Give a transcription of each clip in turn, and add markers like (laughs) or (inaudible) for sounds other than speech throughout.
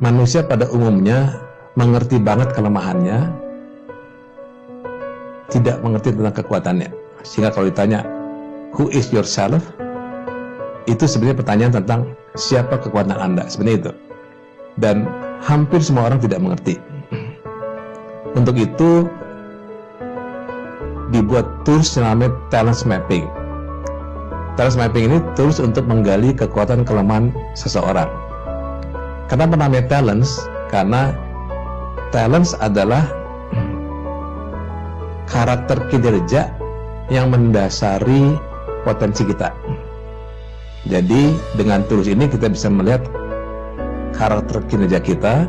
manusia pada umumnya mengerti banget kelemahannya, tidak mengerti tentang kekuatannya. Sehingga kalau ditanya, who is yourself? Itu sebenarnya pertanyaan tentang siapa kekuatan Anda, sebenarnya itu. Dan hampir semua orang tidak mengerti. Untuk itu, dibuat tools yang namanya talent mapping. Talent mapping ini tools untuk menggali kekuatan kelemahan seseorang Kenapa namanya talents? Karena talents adalah karakter kinerja yang mendasari potensi kita. Jadi dengan tulus ini kita bisa melihat karakter kinerja kita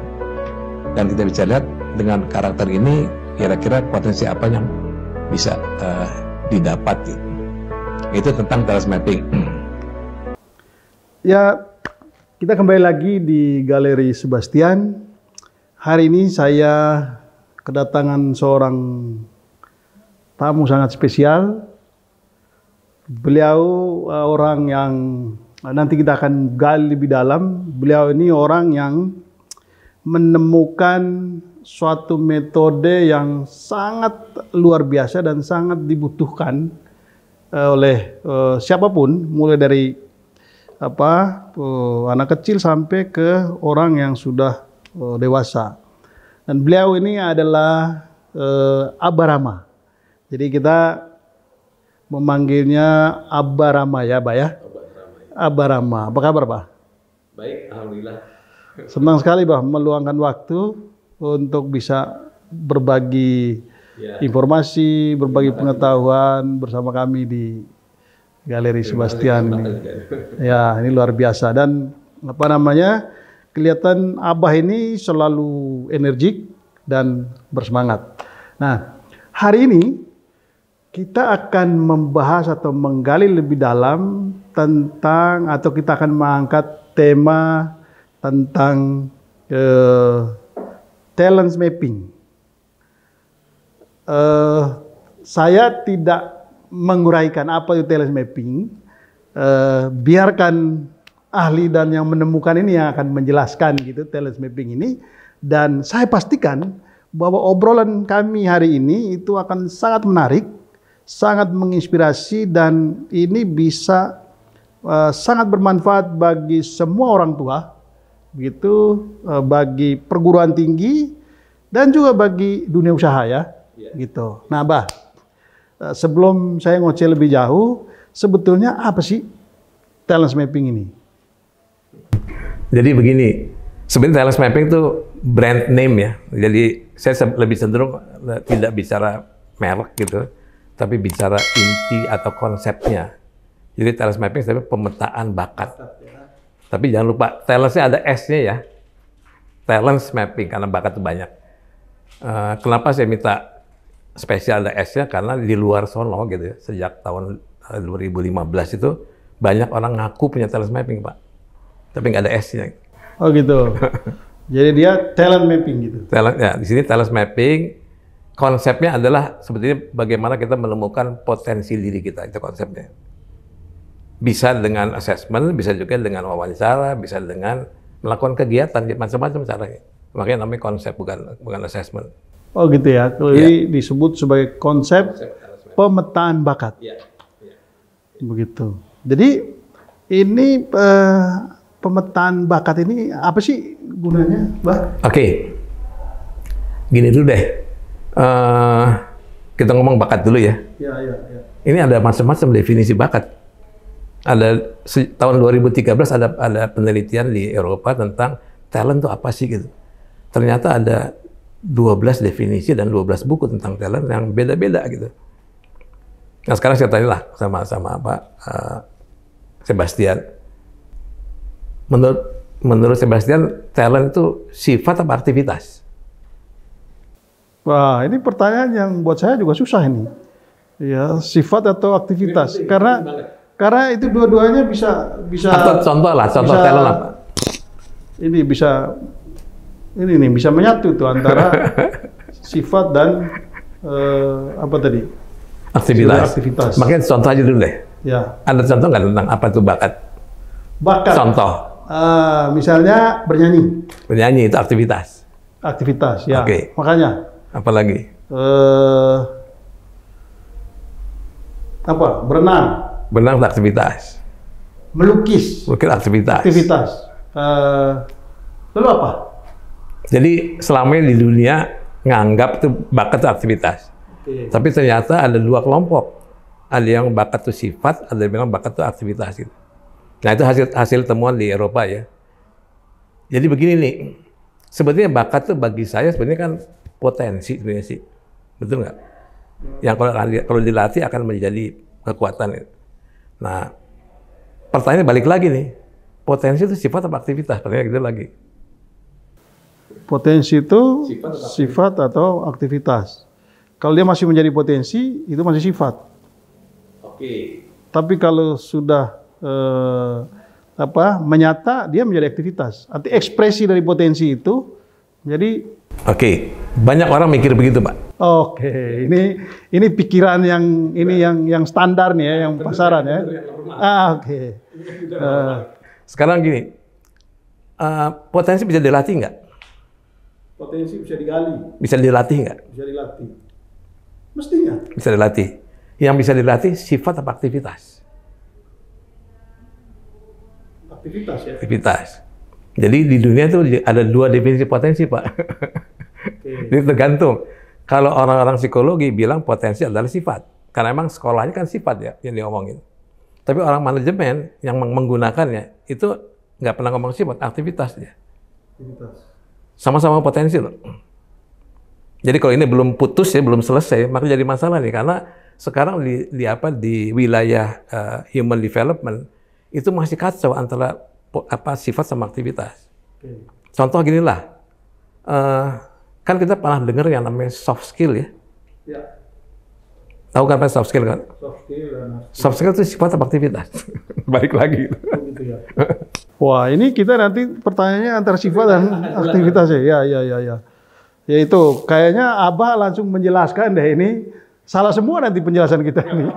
dan kita bisa lihat dengan karakter ini kira-kira potensi apa yang bisa uh, eh, didapat. Itu tentang talent mapping. Ya, kita kembali lagi di Galeri Sebastian. Hari ini saya kedatangan seorang tamu sangat spesial. Beliau eh, orang yang eh, nanti kita akan gali lebih dalam. Beliau ini orang yang menemukan suatu metode yang sangat luar biasa dan sangat dibutuhkan eh, oleh siapapun, mulai dari apa uh, anak kecil sampai ke orang yang sudah uh, dewasa. Dan beliau ini adalah uh, eh, Abarama. Jadi kita memanggilnya Abarama ya, Pak ya. Abarama. Apa kabar, Pak? Baik, alhamdulillah. Senang sekali, Pak, meluangkan waktu untuk bisa berbagi ya. informasi, berbagi ya, pengetahuan bersama kami di Iya, galeri Sebastian ini. Iya. (laughs) Ya, ini luar biasa dan apa namanya? Kelihatan Abah ini selalu energik dan bersemangat. Nah, hari ini kita akan membahas atau menggali lebih dalam tentang atau kita akan mengangkat tema tentang uh, talent mapping. Uh, saya tidak menguraikan apa itu talent mapping. Eh, biarkan ahli dan yang menemukan ini yang akan menjelaskan gitu talent mapping ini. Dan saya pastikan bahwa obrolan kami hari ini itu akan sangat menarik, sangat menginspirasi dan ini bisa uh, sangat bermanfaat bagi semua orang tua, gitu uh, bagi perguruan tinggi dan juga bagi dunia usaha ya, iya. gitu. Nah, Bah, Eh, sebelum saya ngoceh lebih jauh, sebetulnya apa sih talent mapping ini? Jadi begini, sebenarnya talent mapping itu brand name ya. Jadi saya lebih cenderung eh, tidak bicara merek gitu, tapi bicara inti atau konsepnya. Jadi talent mapping sebenarnya pemetaan bakat. Tapi jangan lupa talentnya ada S-nya ya. Talent mapping karena bakat itu banyak. Eh, kenapa saya minta spesial ada S-nya karena di luar sono gitu ya. Sejak tahun 2015 eh, itu banyak orang ngaku punya talent mapping, Pak. Tapi nggak ada S-nya. Oh gitu. (laughs) Jadi dia talent mapping gitu. Talent, ya, di sini talent mapping konsepnya adalah sebetulnya bagaimana kita menemukan potensi diri kita itu konsepnya. Bisa dengan assessment, bisa juga dengan wawancara, bisa dengan melakukan kegiatan macam-macam caranya. Makanya namanya konsep bukan bukan assessment. Oh gitu ya. Jadi yeah. disebut sebagai konsep, konsep pemetaan bakat. Yeah. Yeah. Begitu. Jadi ini uh, pemetaan bakat ini apa sih gunanya, Oke. Okay. Gini dulu deh. Uh, kita ngomong bakat dulu ya. Ya, ya, ya. Ini ada macam-macam definisi bakat. Ada tahun 2013 ada ada penelitian di Eropa tentang talent itu apa sih gitu. Ternyata ada 12 definisi dan 12 buku tentang talent yang beda-beda gitu. Nah sekarang saya tanyalah sama sama Pak uh, eh, Sebastian. Menurut menurut Sebastian talent itu sifat apa aktivitas? Wah ini pertanyaan yang buat saya juga susah ini. Ya sifat atau aktivitas karena karena itu dua-duanya bisa bisa. Atau contoh lah contoh bisa, talent apa? Ini bisa ini nih bisa menyatu tuh antara (laughs) sifat dan uh, apa tadi aktivitas. aktivitas. Makanya contoh aja dulu deh. Ya. Ada contoh nggak tentang apa itu bakat? Bakat. Contoh. Uh, misalnya bernyanyi. Bernyanyi itu aktivitas. Aktivitas, ya. Oke. Okay. Makanya. Apalagi? Uh, apa? Berenang. Berenang aktivitas. Melukis. Melukis aktivitas. Aktivitas. Uh, lalu apa? Jadi selama ini di dunia nganggap itu bakat aktivitas. Oke. Tapi ternyata ada dua kelompok. Ada yang bakat itu sifat, ada yang bilang bakat itu aktivitas. Gitu. Nah itu hasil hasil temuan di Eropa ya. Jadi begini nih, sebetulnya bakat itu bagi saya sebenarnya kan potensi sebenarnya sih, betul nggak? Yang kalau kalau dilatih akan menjadi kekuatan. Gitu. Nah pertanyaannya balik lagi nih, potensi itu sifat atau aktivitas? Pertanyaan gitu lagi. Potensi itu sifat, atau aktivitas. Kalau dia masih menjadi potensi, itu masih sifat. Oke. Okay. Tapi kalau sudah eh, apa menyata, dia menjadi aktivitas. Arti ekspresi dari potensi itu jadi. Oke, okay. banyak orang mikir begitu, Pak. Oke, okay. ini ini pikiran yang ini yang yang standar nih ya, yang pasaran ya. Ah, oke. Okay. Uh, eh, Sekarang gini, uh, potensi bisa dilatih nggak? Potensi bisa digali. Bisa dilatih nggak? Bisa dilatih. Mestinya. Bisa dilatih. Yang bisa dilatih sifat apa aktivitas? Aktivitas ya. Aktivitas. Jadi di dunia itu ada dua definisi potensi, Pak. Okay. (laughs) Jadi tergantung. Kalau orang-orang psikologi bilang potensi adalah sifat. Karena emang sekolahnya kan sifat ya yang diomongin. Tapi orang manajemen yang menggunakannya itu nggak pernah ngomong sifat, aktivitasnya. Aktivitas. Sama-sama potensi loh. Jadi kalau ini belum putus ya, belum selesai, maka jadi masalah nih karena sekarang di, di apa di wilayah uh, human development itu masih kacau antara apa sifat sama aktivitas. Contoh gini lah, uh, eh, kan kita pernah dengar yang namanya soft skill ya. ya. Tahu kan apa soft skill kan? Soft skill, soft skill itu sifat sama aktivitas? (laughs) Balik lagi. Oh, gitu ya. (laughs) Wah, ini kita nanti pertanyaannya antara sifat dan aktivitasnya. Ya, ya, ya, ya. Ya itu, kayaknya Abah langsung menjelaskan deh ini salah semua nanti penjelasan kita ini. (laughs)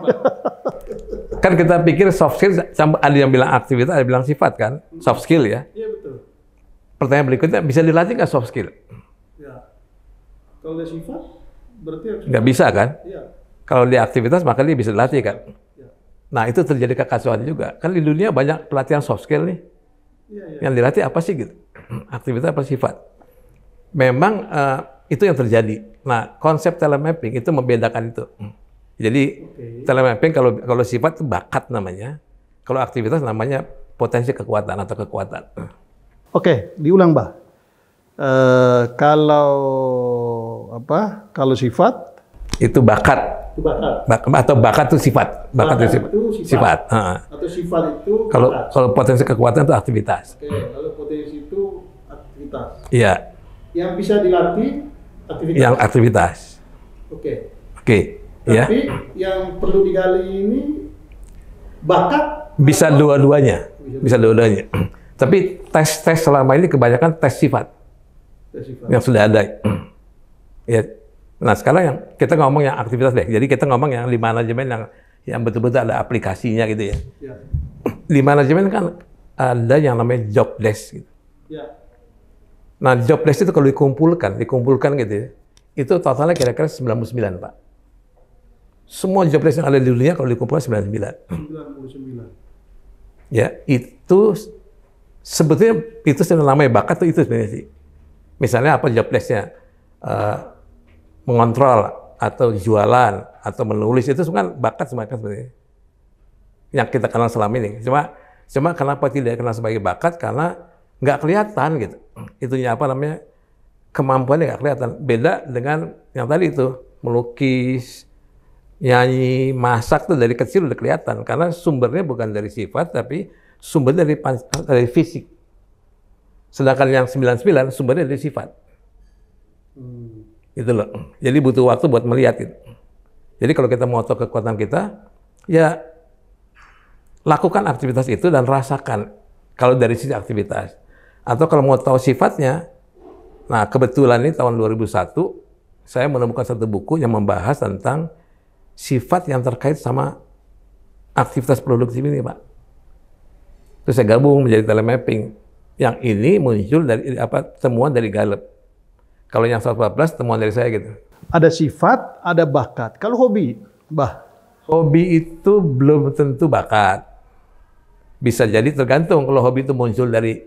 kan kita pikir soft skill ada yang bilang aktivitas, ada yang bilang sifat kan? Soft skill ya. Iya betul. Pertanyaan berikutnya bisa dilatih nggak soft skill? Ya. Kalau dia sifat berarti nggak bisa kan? Iya. Kalau dia aktivitas maka dia bisa dilatih kan? Ya. Nah itu terjadi kekacauan juga. Kan di dunia banyak pelatihan soft skill nih. Iya, iya. Yang dilatih apa sih gitu? (clears throat) Aktivitas apa sifat? Memang uh, itu yang terjadi. Nah, konsep telemapping itu membedakan itu. Jadi okay. telemapping kalau kalau sifat itu bakat namanya. Kalau aktivitas namanya potensi kekuatan atau kekuatan. Oke, okay, diulang, Mbak. Uh, kalau apa? Kalau sifat itu bakat. Itu bakat. Bak, atau bakat itu sifat. Bakat, itu sifat. Itu sifat. sifat. Uh. Atau sifat itu Kalau kalau potensi kekuatan itu aktivitas. Oke, kalau potensi itu aktivitas. Iya. Yang bisa dilatih aktivitas. Yang aktivitas. Oke. Oke. Iya. Tapi ya. yang perlu digali ini bakat bisa dua-duanya. Bisa dua-duanya. (clears throat) Tapi tes-tes selama ini kebanyakan tes sifat. Tes sifat. Yang sudah ada. (clears throat) Ya, Nah sekarang yang kita ngomong yang aktivitas deh. Jadi kita ngomong yang lima manajemen yang yang betul-betul ada aplikasinya gitu ya. ya. manajemen kan ada yang namanya job desk. Gitu. Ya. Nah job desk itu kalau dikumpulkan, dikumpulkan gitu ya, itu totalnya kira-kira 99 Pak. Semua job desk yang ada di dunia kalau dikumpulkan 99. 99. Ya itu sebetulnya itu sebenarnya namanya bakat tuh itu sebenarnya sih. Misalnya apa job desknya? Eh, mengontrol atau jualan atau menulis itu kan bakat semacam seperti ini. yang kita kenal selama ini. Cuma cuma kenapa tidak kenal sebagai bakat karena nggak kelihatan gitu. Itunya apa namanya kemampuannya nggak kelihatan. Beda dengan yang tadi itu melukis, nyanyi, masak tuh dari kecil udah kelihatan karena sumbernya bukan dari sifat tapi sumber dari dari fisik. Sedangkan yang 99 sumbernya dari sifat. Hmm. Gitu loh. Jadi butuh waktu buat melihat gitu. Jadi kalau kita mau tahu kekuatan kita, ya lakukan aktivitas itu dan rasakan kalau dari sisi aktivitas. Atau kalau mau tahu sifatnya, nah kebetulan ini tahun 2001 saya menemukan satu buku yang membahas tentang sifat yang terkait sama aktivitas produktif ini, Pak. Terus saya gabung menjadi telemapping. Yang ini muncul dari apa temuan dari Gallup. Kalau yang 114 temuan dari saya gitu. Ada sifat, ada bakat. Kalau hobi, bah. Hobi itu belum tentu bakat. Bisa jadi tergantung kalau hobi itu muncul dari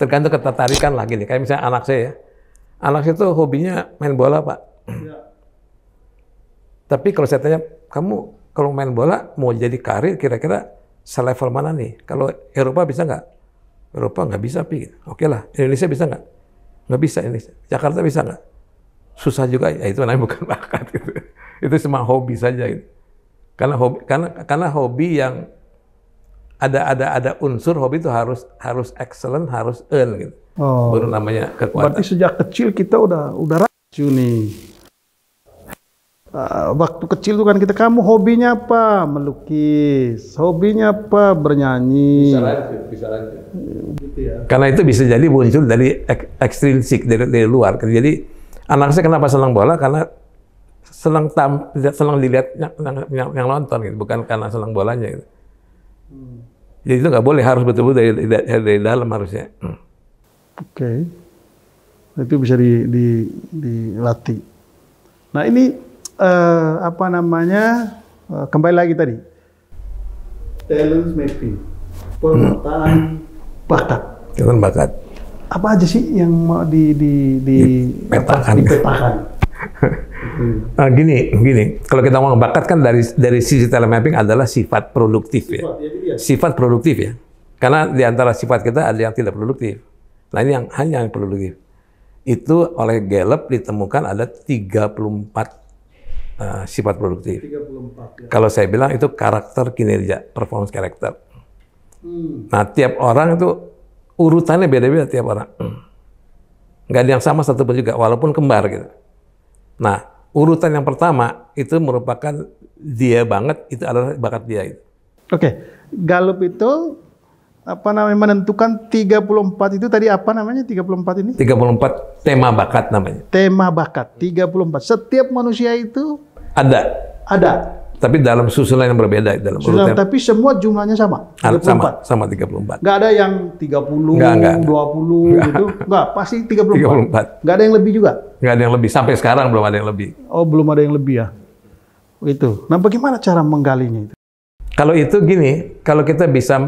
tergantung ketertarikan lah gini. Kayak misalnya anak saya ya. Anak saya tuh hobinya main bola, Pak. Ya. Tapi kalau saya tanya, kamu kalau main bola mau jadi karir kira-kira selevel mana nih? Kalau Eropa bisa nggak? Eropa nggak bisa, Pi. Oke lah, Indonesia bisa nggak? Nggak bisa ini. Jakarta bisa nggak? Susah juga. Ya, itu namanya bukan (laughs) bakat. Gitu. Itu cuma hobi saja. Gitu. Karena hobi, karena, karena hobi yang ada ada ada unsur hobi itu harus harus excellent, harus earn gitu. Oh. Baru namanya kekuatan. Berarti sejak kecil kita udah udah nih Ah, waktu kecil tuh kan kita kamu hobinya apa melukis hobinya apa bernyanyi bisa lanjut bisa lanjut gitu ya. karena itu bisa jadi muncul dari ek ekstrinsik dari, dari luar kan jadi anak saya kenapa senang bola karena senang tam senang dilihat yang, yang, yang, nonton gitu bukan karena senang bolanya gitu hmm. jadi itu nggak boleh harus betul-betul dari, dari, dari dalam harusnya hmm. oke okay. itu bisa di, di, dilatih nah ini uh, apa namanya uh, kembali lagi tadi talent mapping pemetaan bakat talent bakat apa aja sih yang mau di di di dipetakan, apa, (laughs) ah, gini gini kalau kita mau bakat kan dari dari sisi talent mapping adalah sifat produktif ya. sifat, ya, ya sifat produktif ya karena di antara sifat kita ada yang tidak produktif nah ini yang hanya yang produktif itu oleh Gallup ditemukan ada 34 uh, sifat produktif. 34, ya. Kalau saya bilang itu karakter kinerja, performance karakter. Hmm. Nah, tiap orang itu urutannya beda-beda tiap orang. Hmm. Nggak ada yang sama satu pun juga, walaupun kembar gitu. Nah, urutan yang pertama itu merupakan dia banget, itu adalah bakat dia. Itu. Oke, okay. Galup itu apa namanya menentukan 34 itu tadi apa namanya 34 ini? 34 tema bakat namanya. Tema bakat 34. Setiap manusia itu ada. Ada. Tapi dalam susunan yang berbeda dalam susunan, urutan. Tapi semua jumlahnya sama. 34. Ah, sama, sama 34. Gak ada yang 30, enggak, enggak, 20 enggak. gitu. Enggak, pasti 34. 34. Gak ada yang lebih juga. Gak ada yang lebih sampai sekarang belum ada yang lebih. Oh, belum ada yang lebih ya. Itu. Nah, bagaimana cara menggalinya itu? Kalau itu gini, kalau kita bisa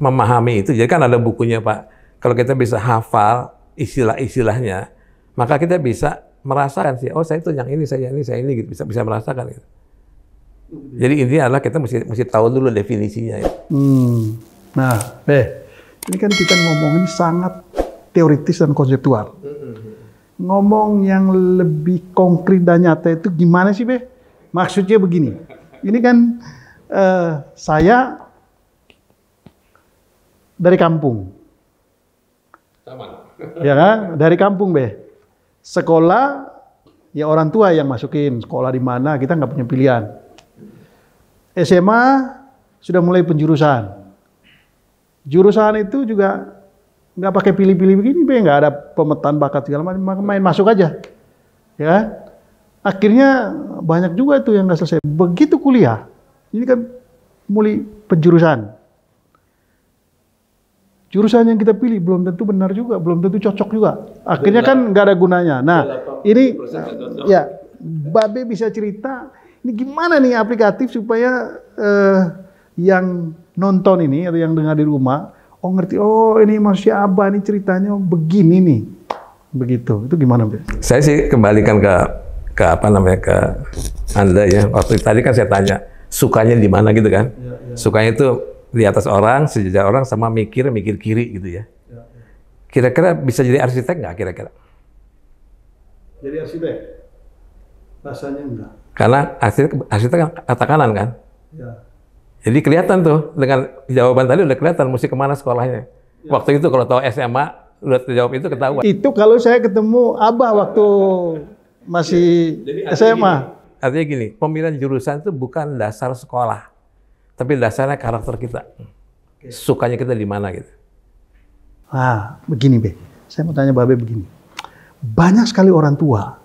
memahami itu, jadi kan ada bukunya Pak. Kalau kita bisa hafal istilah-istilahnya, maka kita bisa merasakan sih, oh saya itu yang ini, saya ini, saya ini gitu bisa bisa merasakan gitu. Jadi intinya adalah kita mesti mesti tahu dulu definisinya ya. Hmm. Nah, eh ini kan kita ngomongin sangat teoritis dan konseptual. Mm-hmm. Ngomong yang lebih konkret dan nyata itu gimana sih, Be? Maksudnya begini. Ini kan uh, saya dari kampung. Sama. Ya kan? Dari kampung, Be. Sekolah ya orang tua yang masukin sekolah di mana kita nggak punya pilihan. SMA sudah mulai penjurusan. Jurusan itu juga nggak pakai pilih-pilih begini, be nggak ada pemetaan bakat segala macam, main masuk aja, ya. Kan? Akhirnya banyak juga itu yang nggak selesai. Begitu kuliah, ini kan mulai penjurusan jurusan yang kita pilih belum tentu benar juga, belum tentu cocok juga. Akhirnya kan nggak ada gunanya. Nah, ini ya Babe bisa cerita ini gimana nih aplikatif supaya eh, yang nonton ini atau yang dengar di rumah oh ngerti oh ini Mas Syaba ini ceritanya begini nih. Begitu. Itu gimana, Be? Saya sih kembalikan ke ke apa namanya ke Anda ya. Waktu tadi kan saya tanya sukanya di mana gitu kan? Ya, ya. Sukanya itu di atas orang, sejajar orang, sama mikir, mikir kiri gitu ya. Kira-kira bisa jadi arsitek nggak kira-kira? Jadi arsitek? Rasanya enggak. Karena arsitek, arsitek kan kata kanan kan? Ya. Jadi kelihatan tuh, dengan jawaban tadi udah kelihatan mesti kemana sekolahnya. Ya. Waktu itu kalau tahu SMA, udah terjawab itu ketahuan. Itu kalau saya ketemu Abah waktu masih ya. Jadi SMA. artinya gini, pemilihan jurusan itu bukan dasar sekolah tapi dasarnya karakter kita. Sukanya kita di mana gitu. Ah, begini Be. Saya mau tanya Babe begini. Banyak sekali orang tua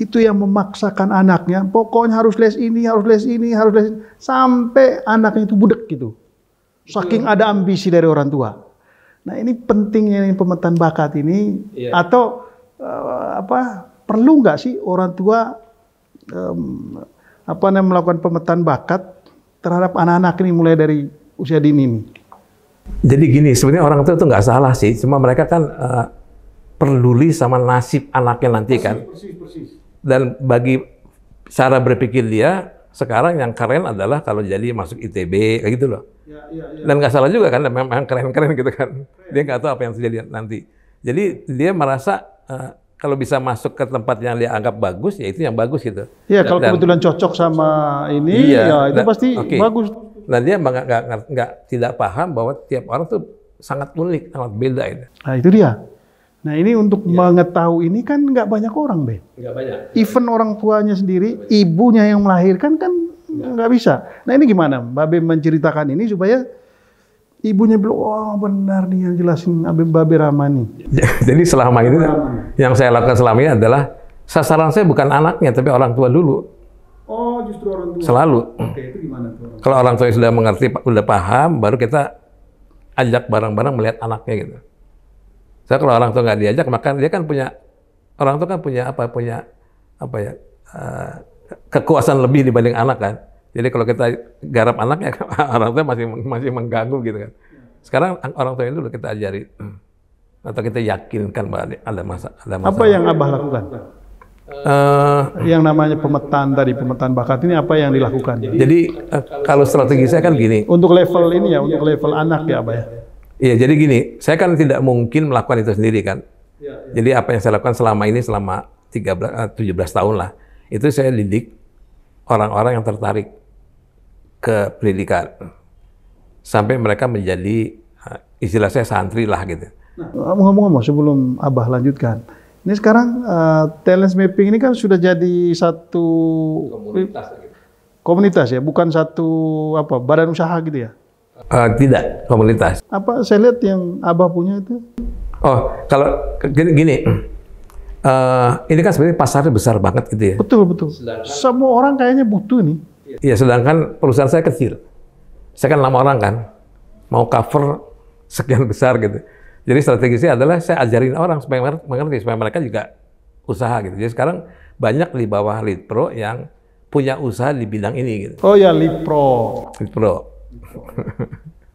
itu yang memaksakan anaknya, pokoknya harus les ini, harus les ini, harus les ini, sampai anaknya itu budek gitu. Saking ada ambisi dari orang tua. Nah ini pentingnya ini pemetaan bakat ini iya. atau uh, apa perlu nggak sih orang tua um, apa namanya melakukan pemetaan bakat terhadap anak-anak ini mulai dari usia dini Jadi gini, sebenarnya orang tua itu nggak salah sih, cuma mereka kan uh, peduli sama nasib anaknya nanti kan. Persis, persis. Dan bagi cara berpikir dia sekarang yang keren adalah kalau jadi masuk ITB kayak gitu loh. Ya, ya, ya. Dan nggak salah juga kan, memang keren-keren gitu kan. Dia nggak tahu apa yang terjadi nanti. Jadi dia merasa uh, kalau bisa masuk ke tempat yang dia anggap bagus, ya itu yang bagus gitu. Iya, kalau dan, kebetulan cocok sama ini, iya, ya itu nah, dan, pasti okay. bagus. Nah dia nggak, nggak, nggak tidak paham bahwa tiap orang tuh sangat unik, sangat beda itu. Nah itu dia. Nah ini untuk ya. mengetahui ini kan nggak banyak orang, Ben. Nggak banyak. Even orang tuanya sendiri, ibunya yang melahirkan kan nggak bisa. Nah ini gimana? Mbak Ben menceritakan ini supaya ibunya bilang, oh benar nih yang jelasin Babi Ramani. (laughs) Jadi selama ini yang saya lakukan selama ini adalah sasaran saya bukan anaknya tapi orang tua dulu. Oh justru orang tua. Selalu. Oke itu gimana tuh? Kalau orang tua yang sudah mengerti, sudah paham, baru kita ajak bareng-bareng melihat anaknya gitu. Saya kalau orang tua nggak diajak, maka dia kan punya orang tua kan punya apa punya apa ya uh, kekuasaan lebih dibanding anak kan. Jadi kalau kita garap anaknya, (laughs) orang tua masih masih mengganggu gitu kan. Sekarang orang tua itu dulu kita ajari hmm, atau kita yakinkan bahwa ada masa ada masa. Apa yang abah lakukan? Uh, yang namanya pemetaan dari pemetaan bakat ini apa yang dilakukan? Jadi uh, kalau strategi saya kan gini. Untuk level ini ya, untuk level anak ya abah ya. Iya, jadi gini, saya kan tidak mungkin melakukan itu sendiri kan. Iya, iya. Jadi apa yang saya lakukan selama ini selama 13 17 eh, tahun lah. Itu saya didik orang-orang yang tertarik ke pendidikan sampai mereka menjadi istilah saya santri lah gitu. Nah, ngomong-ngomong sebelum Abah lanjutkan, ini sekarang uh, eh, talent mapping ini kan sudah jadi satu komunitas, ya, gitu. komunitas ya, bukan satu apa badan usaha gitu ya? Uh, tidak, komunitas. Apa saya lihat yang Abah punya itu? Oh, kalau gini, gini uh, ini kan sebenarnya pasarnya besar banget gitu ya. Betul betul. Sedangkan, Semua orang kayaknya butuh nih. Ya sedangkan perusahaan saya kecil. Saya kan lama orang kan, mau cover sekian besar gitu. Jadi strategi saya adalah saya ajarin orang supaya mengerti, supaya mereka juga usaha gitu. Jadi sekarang banyak di bawah lead pro yang punya usaha di bidang ini gitu. Oh ya lead pro. Lead pro.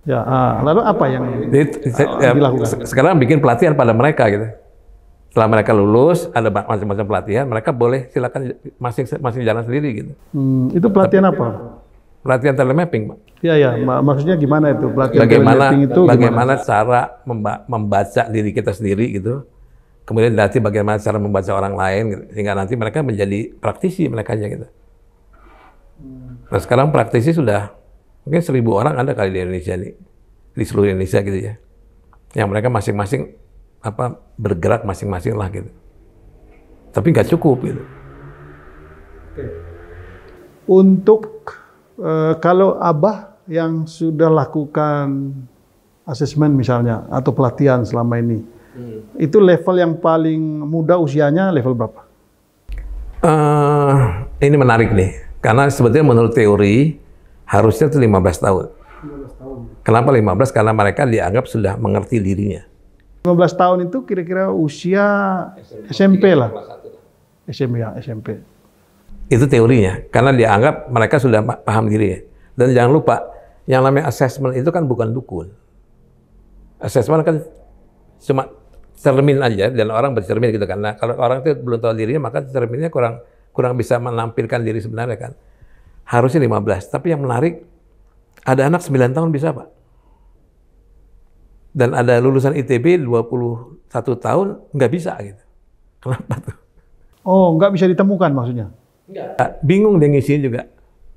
ya, ah. lalu apa yang Jadi, saya, ya, dilakukan? Sekarang bikin pelatihan pada mereka gitu. Setelah mereka lulus, ada macam-macam pelatihan, mereka boleh silakan masing-masing jalan sendiri gitu. Hmm, itu pelatihan Tapi, apa? Pelatihan telemapping, Pak. Iya, ya, maksudnya gimana itu pelatihan bagaimana, telemapping itu? Bagaimana gimana? cara membaca diri kita sendiri gitu. Kemudian dilatih bagaimana cara membaca orang lain gitu. sehingga nanti mereka menjadi praktisi mereka aja gitu. Nah, sekarang praktisi sudah mungkin seribu orang ada kali di Indonesia nih. Di seluruh Indonesia gitu ya. Yang mereka masing-masing apa bergerak masing-masing lah gitu. Tapi nggak cukup gitu. Untuk e, kalau abah yang sudah lakukan asesmen misalnya atau pelatihan selama ini, hmm. itu level yang paling muda usianya level berapa? E, ini menarik nih, karena sebetulnya menurut teori harusnya itu 15 tahun. 15 tahun. Kenapa 15? Karena mereka dianggap sudah mengerti dirinya. 15 tahun itu kira-kira usia SMP, SMP lah. SMP ya, SMP. Itu teorinya, karena dianggap mereka sudah paham diri ya. Dan jangan lupa, yang namanya assessment itu kan bukan dukun. Assessment kan cuma cermin aja dan orang bercermin gitu kan. Nah, kalau orang itu belum tahu dirinya maka cerminnya kurang kurang bisa menampilkan diri sebenarnya kan. Harusnya 15, tapi yang menarik ada anak 9 tahun bisa, Pak dan ada lulusan ITB 21 tahun nggak bisa gitu. Kenapa tuh? Oh, nggak bisa ditemukan maksudnya? Nggak. Bingung dia ngisiin juga.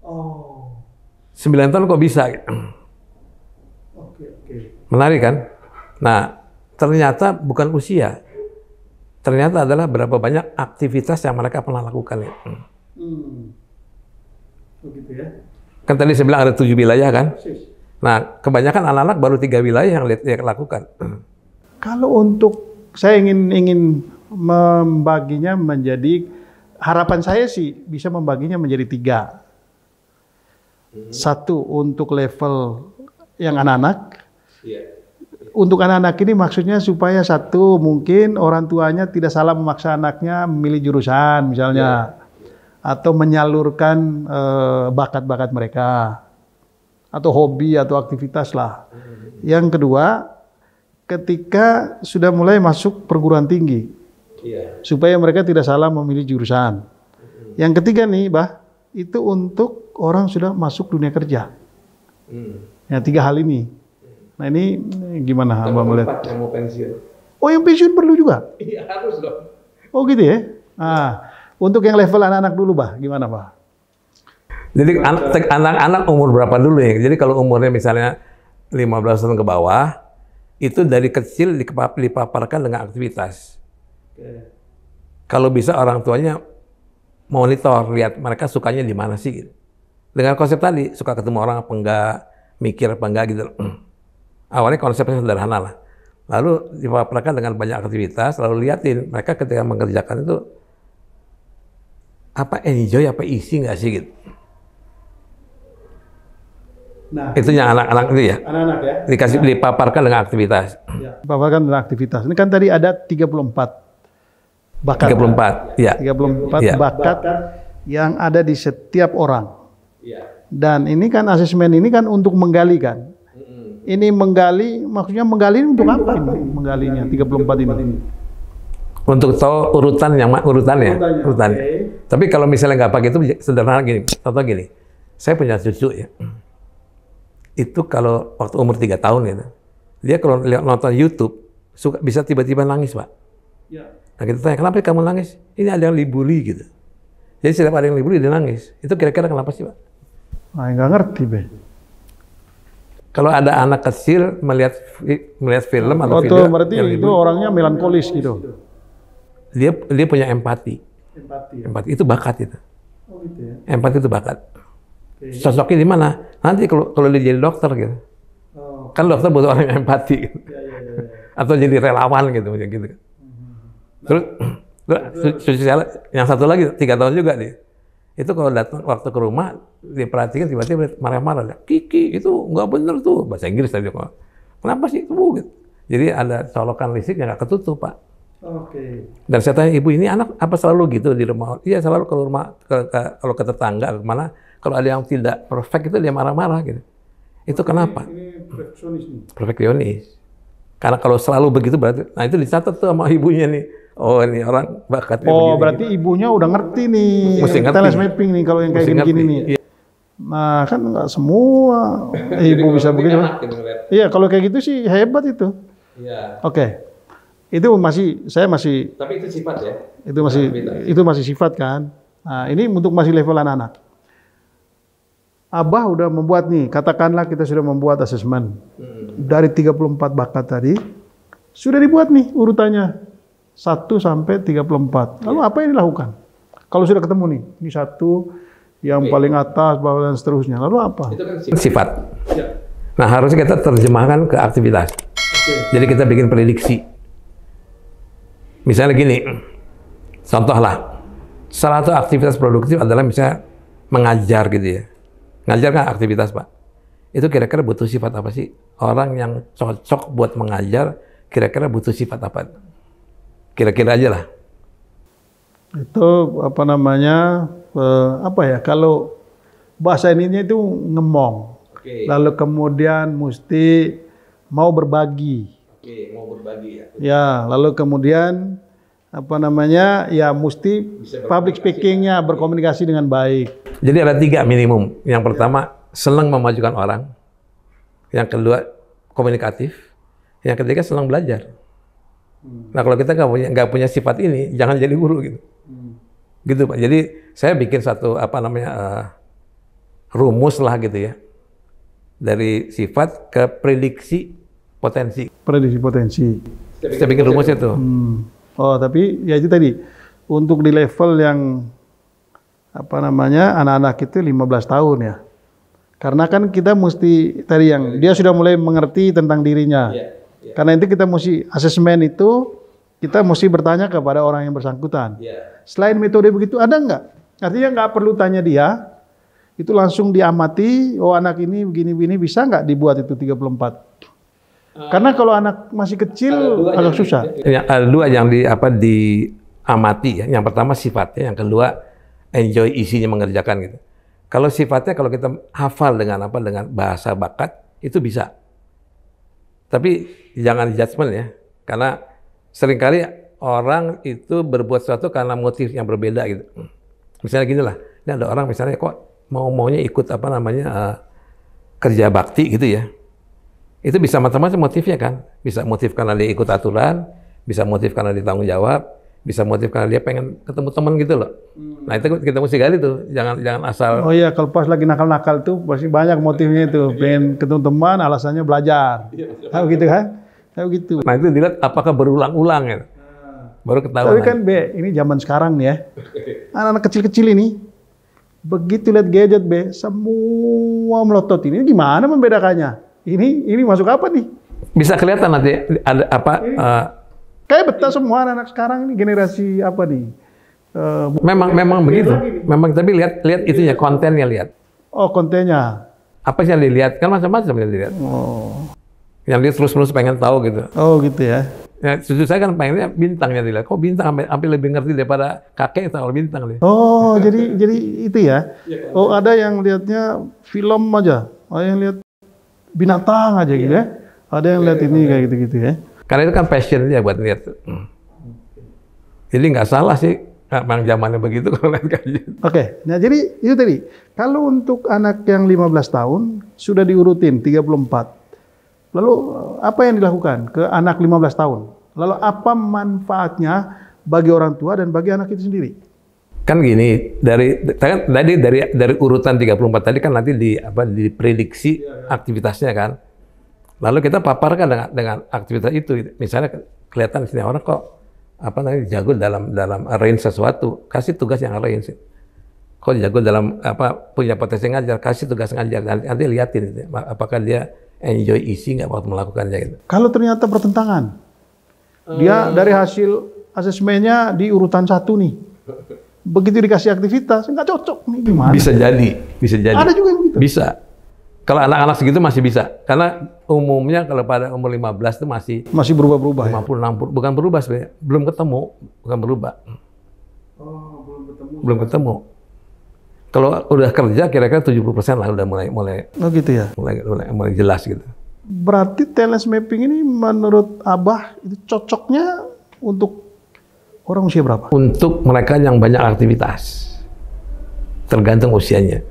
Oh. 9 tahun kok bisa gitu. Oke, okay, oke. Okay. Menarik kan? Nah, ternyata bukan usia. Ternyata adalah berapa banyak aktivitas yang mereka pernah lakukan. Gitu. Hmm. Begitu ya. Kan tadi saya bilang ada tujuh wilayah kan? Sis. Nah, kebanyakan anak-anak baru tiga wilayah yang lakukan. (clears throat) Kalau untuk saya ingin ingin membaginya menjadi harapan saya sih bisa membaginya menjadi tiga. Hmm. Satu untuk level yang anak-anak. Iya. Untuk anak-anak ini maksudnya supaya satu mungkin orang tuanya tidak salah memaksa anaknya memilih jurusan misalnya iya. atau menyalurkan eh, bakat-bakat uh, mereka atau hobi atau aktivitas lah. Yang kedua, ketika sudah mulai masuk perguruan tinggi, iya. supaya mereka tidak salah memilih jurusan. Yang ketiga nih, bah, itu untuk orang sudah masuk dunia kerja. Yang hmm. Ya tiga hal ini. Nah ini gimana, Mbak melihat? Yang mau pensiun. Oh yang pensiun perlu juga? Iya harus dong. Oh gitu ya. Ah, untuk yang level anak-anak dulu, bah, gimana, bah? Jadi anak-anak umur berapa dulu ya? Jadi kalau umurnya misalnya 15 tahun ke bawah, itu dari kecil dipaparkan dengan aktivitas. Kalau bisa orang tuanya monitor, lihat mereka sukanya di mana sih. Gitu. Dengan konsep tadi, suka ketemu orang apa enggak, mikir apa enggak gitu. (clears throat) Awalnya konsepnya sederhana lah. Lalu dipaparkan dengan banyak aktivitas, lalu liatin mereka ketika mengerjakan itu apa enjoy apa isi enggak sih gitu. Nah, itu yang anak-anak itu ya. Anak-anak ya. Dikasih anak. dipaparkan dengan aktivitas. Ya. Dipaparkan dengan aktivitas. Ini kan tadi ada 34 bakat. 34, ya. 34 ya. bakat yang ada di setiap orang. Ya. Dan ini kan asesmen ini kan untuk menggali kan. Ini menggali maksudnya menggali untuk ini apa ini? Menggalinya 34 ini. ini. Untuk tahu urutan yang urutannya, urutannya. urutan. Okay. Tapi kalau misalnya nggak pakai itu sederhana gini, contoh gini. Saya punya cucu ya itu kalau waktu umur tiga tahun gitu, dia kalau lihat nonton YouTube suka bisa tiba-tiba nangis pak. Ya. Nah kita tanya kenapa kamu nangis? Ini ada yang dibully gitu. Jadi setiap ada yang dibully dia nangis. Itu kira-kira kenapa sih pak? Nah, nggak ngerti be. Kalau ada anak kecil melihat melihat film atau oh, video, berarti itu orangnya melankolis gitu. Dia dia punya empati. Empati. Ya? Empati itu bakat itu. Oh, gitu ya. Empati itu bakat cocoknya di mana? Nanti kalau kalau dia jadi dokter gitu. Oh, kan dokter butuh orang yang empati gitu. Iya, iya, iya, Atau jadi relawan gitu gitu. Mm -hmm. Terus nah, su- yang satu lagi tiga tahun juga nih. Itu kalau datang waktu ke rumah diperhatikan tiba-tiba marah-marah. Kiki itu nggak bener tuh bahasa Inggris tadi kok. Kenapa sih itu? Gitu. Jadi ada colokan listrik yang nggak ketutup pak. Oke. Okay. Dan saya tanya ibu ini anak apa selalu gitu di rumah? Iya selalu ke rumah ke, ke, kalau ke tetangga kemana kalau ada yang tidak perfect itu dia marah-marah gitu. Itu kenapa? Ini perfeksionis. Karena kalau selalu begitu berarti, nah itu dicatat tuh sama ibunya nih. Oh ini orang bakatnya Oh begini, berarti gitu. ibunya udah ngerti nih. Mesti ngerti. Teles mapping nih kalau yang kayak gini-gini nih. Iya. Nah kan nggak semua ibu bisa begitu. Gitu, iya kalau kayak gitu sih hebat itu. Iya. Oke. Okay. Itu masih saya masih. Tapi itu sifat ya. Itu masih nah, itu masih sifat kan. Nah ini untuk masih level anak-anak. Abah udah membuat nih, katakanlah kita sudah membuat asesmen hmm. dari 34 bakat tadi sudah dibuat nih urutannya 1 sampai 34. Lalu iya. apa yang dilakukan? Kalau sudah ketemu nih, ini satu yang Oke. paling atas, bawah dan seterusnya. Lalu apa? Itu kan sifat. Iya. Nah, harusnya kita terjemahkan ke aktivitas. Oke. Jadi kita bikin prediksi. Misalnya gini, contohlah, salah satu aktivitas produktif adalah misalnya mengajar gitu ya. Ngajar kan aktivitas Pak. Itu kira-kira butuh sifat apa sih? Orang yang cocok buat mengajar kira-kira butuh sifat apa? Kira-kira aja lah. Itu apa namanya? Eh, apa ya? Kalau bahasa ininya itu ngemong. Okay. Lalu kemudian mesti mau berbagi. Oke, okay, mau berbagi ya. Ya, lalu kemudian apa namanya ya mesti public speakingnya berkomunikasi dengan baik. Jadi ada tiga minimum. Yang pertama selang memajukan orang. Yang kedua komunikatif. Yang ketiga senang belajar. Hmm. Nah kalau kita nggak punya nggak punya sifat ini jangan jadi guru gitu. Hmm. Gitu pak. Jadi saya bikin satu apa namanya uh, rumus lah gitu ya dari sifat ke prediksi potensi. Prediksi potensi. Saya bikin rumusnya tuh. Hmm Oh, tapi ya itu tadi. Untuk di level yang apa namanya anak-anak itu 15 tahun ya. Karena kan kita mesti tadi yang dia sudah mulai mengerti tentang dirinya. Yeah, yeah. Karena itu kita mesti asesmen itu kita mesti bertanya kepada orang yang bersangkutan. Yeah. Selain metode begitu ada nggak? Artinya nggak perlu tanya dia, itu langsung diamati. Oh anak ini begini-begini bisa nggak dibuat itu 34? Karena kalau anak masih kecil uh, agak yang, susah. Yang, ada dua yang di apa diamati ya. Yang pertama sifatnya, yang kedua enjoy isinya mengerjakan gitu. Kalau sifatnya kalau kita hafal dengan apa dengan bahasa bakat itu bisa. Tapi jangan judgement ya, karena seringkali orang itu berbuat sesuatu karena motif yang berbeda gitu. Misalnya gini lah, ini ada orang misalnya kok mau maunya ikut apa namanya uh, kerja bakti gitu ya. Itu bisa macam-macam motifnya kan. Bisa motif karena dia ikut aturan, bisa motif karena dia tanggung jawab, bisa motif karena dia pengen ketemu teman gitu loh. Hmm. Nah itu kita mesti gali tuh, jangan jangan asal. Oh iya, kalau pas lagi nakal-nakal tuh pasti banyak motifnya itu. Pengen ketemu teman, alasannya belajar. Tahu gitu kan? Tahu gitu. Nah itu dilihat apakah berulang-ulang ya. Baru ketahuan. Tapi kan be ini zaman sekarang nih ya. Anak-anak kecil-kecil ini begitu lihat gadget be semua melotot ini gimana membedakannya ini ini masuk apa nih? Bisa kelihatan nanti ada apa? uh, kayak betah semua anak-anak sekarang ini generasi apa nih? Uh, memang memang begitu. Memang tapi lihat lihat itunya kontennya lihat. Oh kontennya. Apa sih yang dilihat? Kan macam-macam yang dilihat. Oh. Yang dia terus-terus pengen tahu gitu. Oh gitu ya. Ya, susu saya kan pengennya bintangnya dilihat. Kok bintang sampai, sampai lebih ngerti daripada kakek soal bintang deh. Oh, (laughs) jadi jadi itu ya. Iya. Oh, ada yang lihatnya film aja. Oh, yang lihat binatang aja gitu ya. Iya. Ada yang lihat iya, ini iya, kayak gitu-gitu ya. Karena itu kan passion dia buat lihat. Hmm. Jadi nggak salah sih memang zamannya begitu kalau lihat kajian. Gitu. Oke, okay. nah jadi itu tadi. Kalau untuk anak yang 15 tahun sudah diurutin 34. Lalu eh, apa yang dilakukan ke anak 15 tahun? Lalu apa manfaatnya bagi orang tua dan bagi anak itu sendiri? kan gini dari kan, tadi dari dari urutan 34 tadi kan nanti di apa diprediksi iya, iya. aktivitasnya kan. Lalu kita paparkan dengan dengan aktivitas itu. Misalnya kelihatan sini orang kok apa nanti jago dalam dalam arrange sesuatu, kasih tugas yang arrange. Kok jago dalam apa punya potensi ngajar, kasih tugas ngajar nanti, nanti liatin gitu. apakah dia enjoy isi nggak waktu melakukannya gitu. Kalau ternyata bertentangan, dia eh. dari hasil asesmennya di urutan satu nih begitu dikasih aktivitas nggak cocok nih gimana bisa jadi bisa jadi ada juga yang gitu bisa kalau anak-anak segitu masih bisa karena umumnya kalau pada umur 15 itu masih masih berubah-berubah 50 ya? 60 bukan berubah sebenarnya belum ketemu bukan berubah oh belum ketemu belum ketemu kalau udah kerja kira-kira 70% lah udah mulai mulai oh gitu ya mulai mulai, mulai jelas gitu berarti talent mapping ini menurut Abah itu cocoknya untuk Orang usia berapa? Untuk mereka yang banyak aktivitas. Tergantung usianya.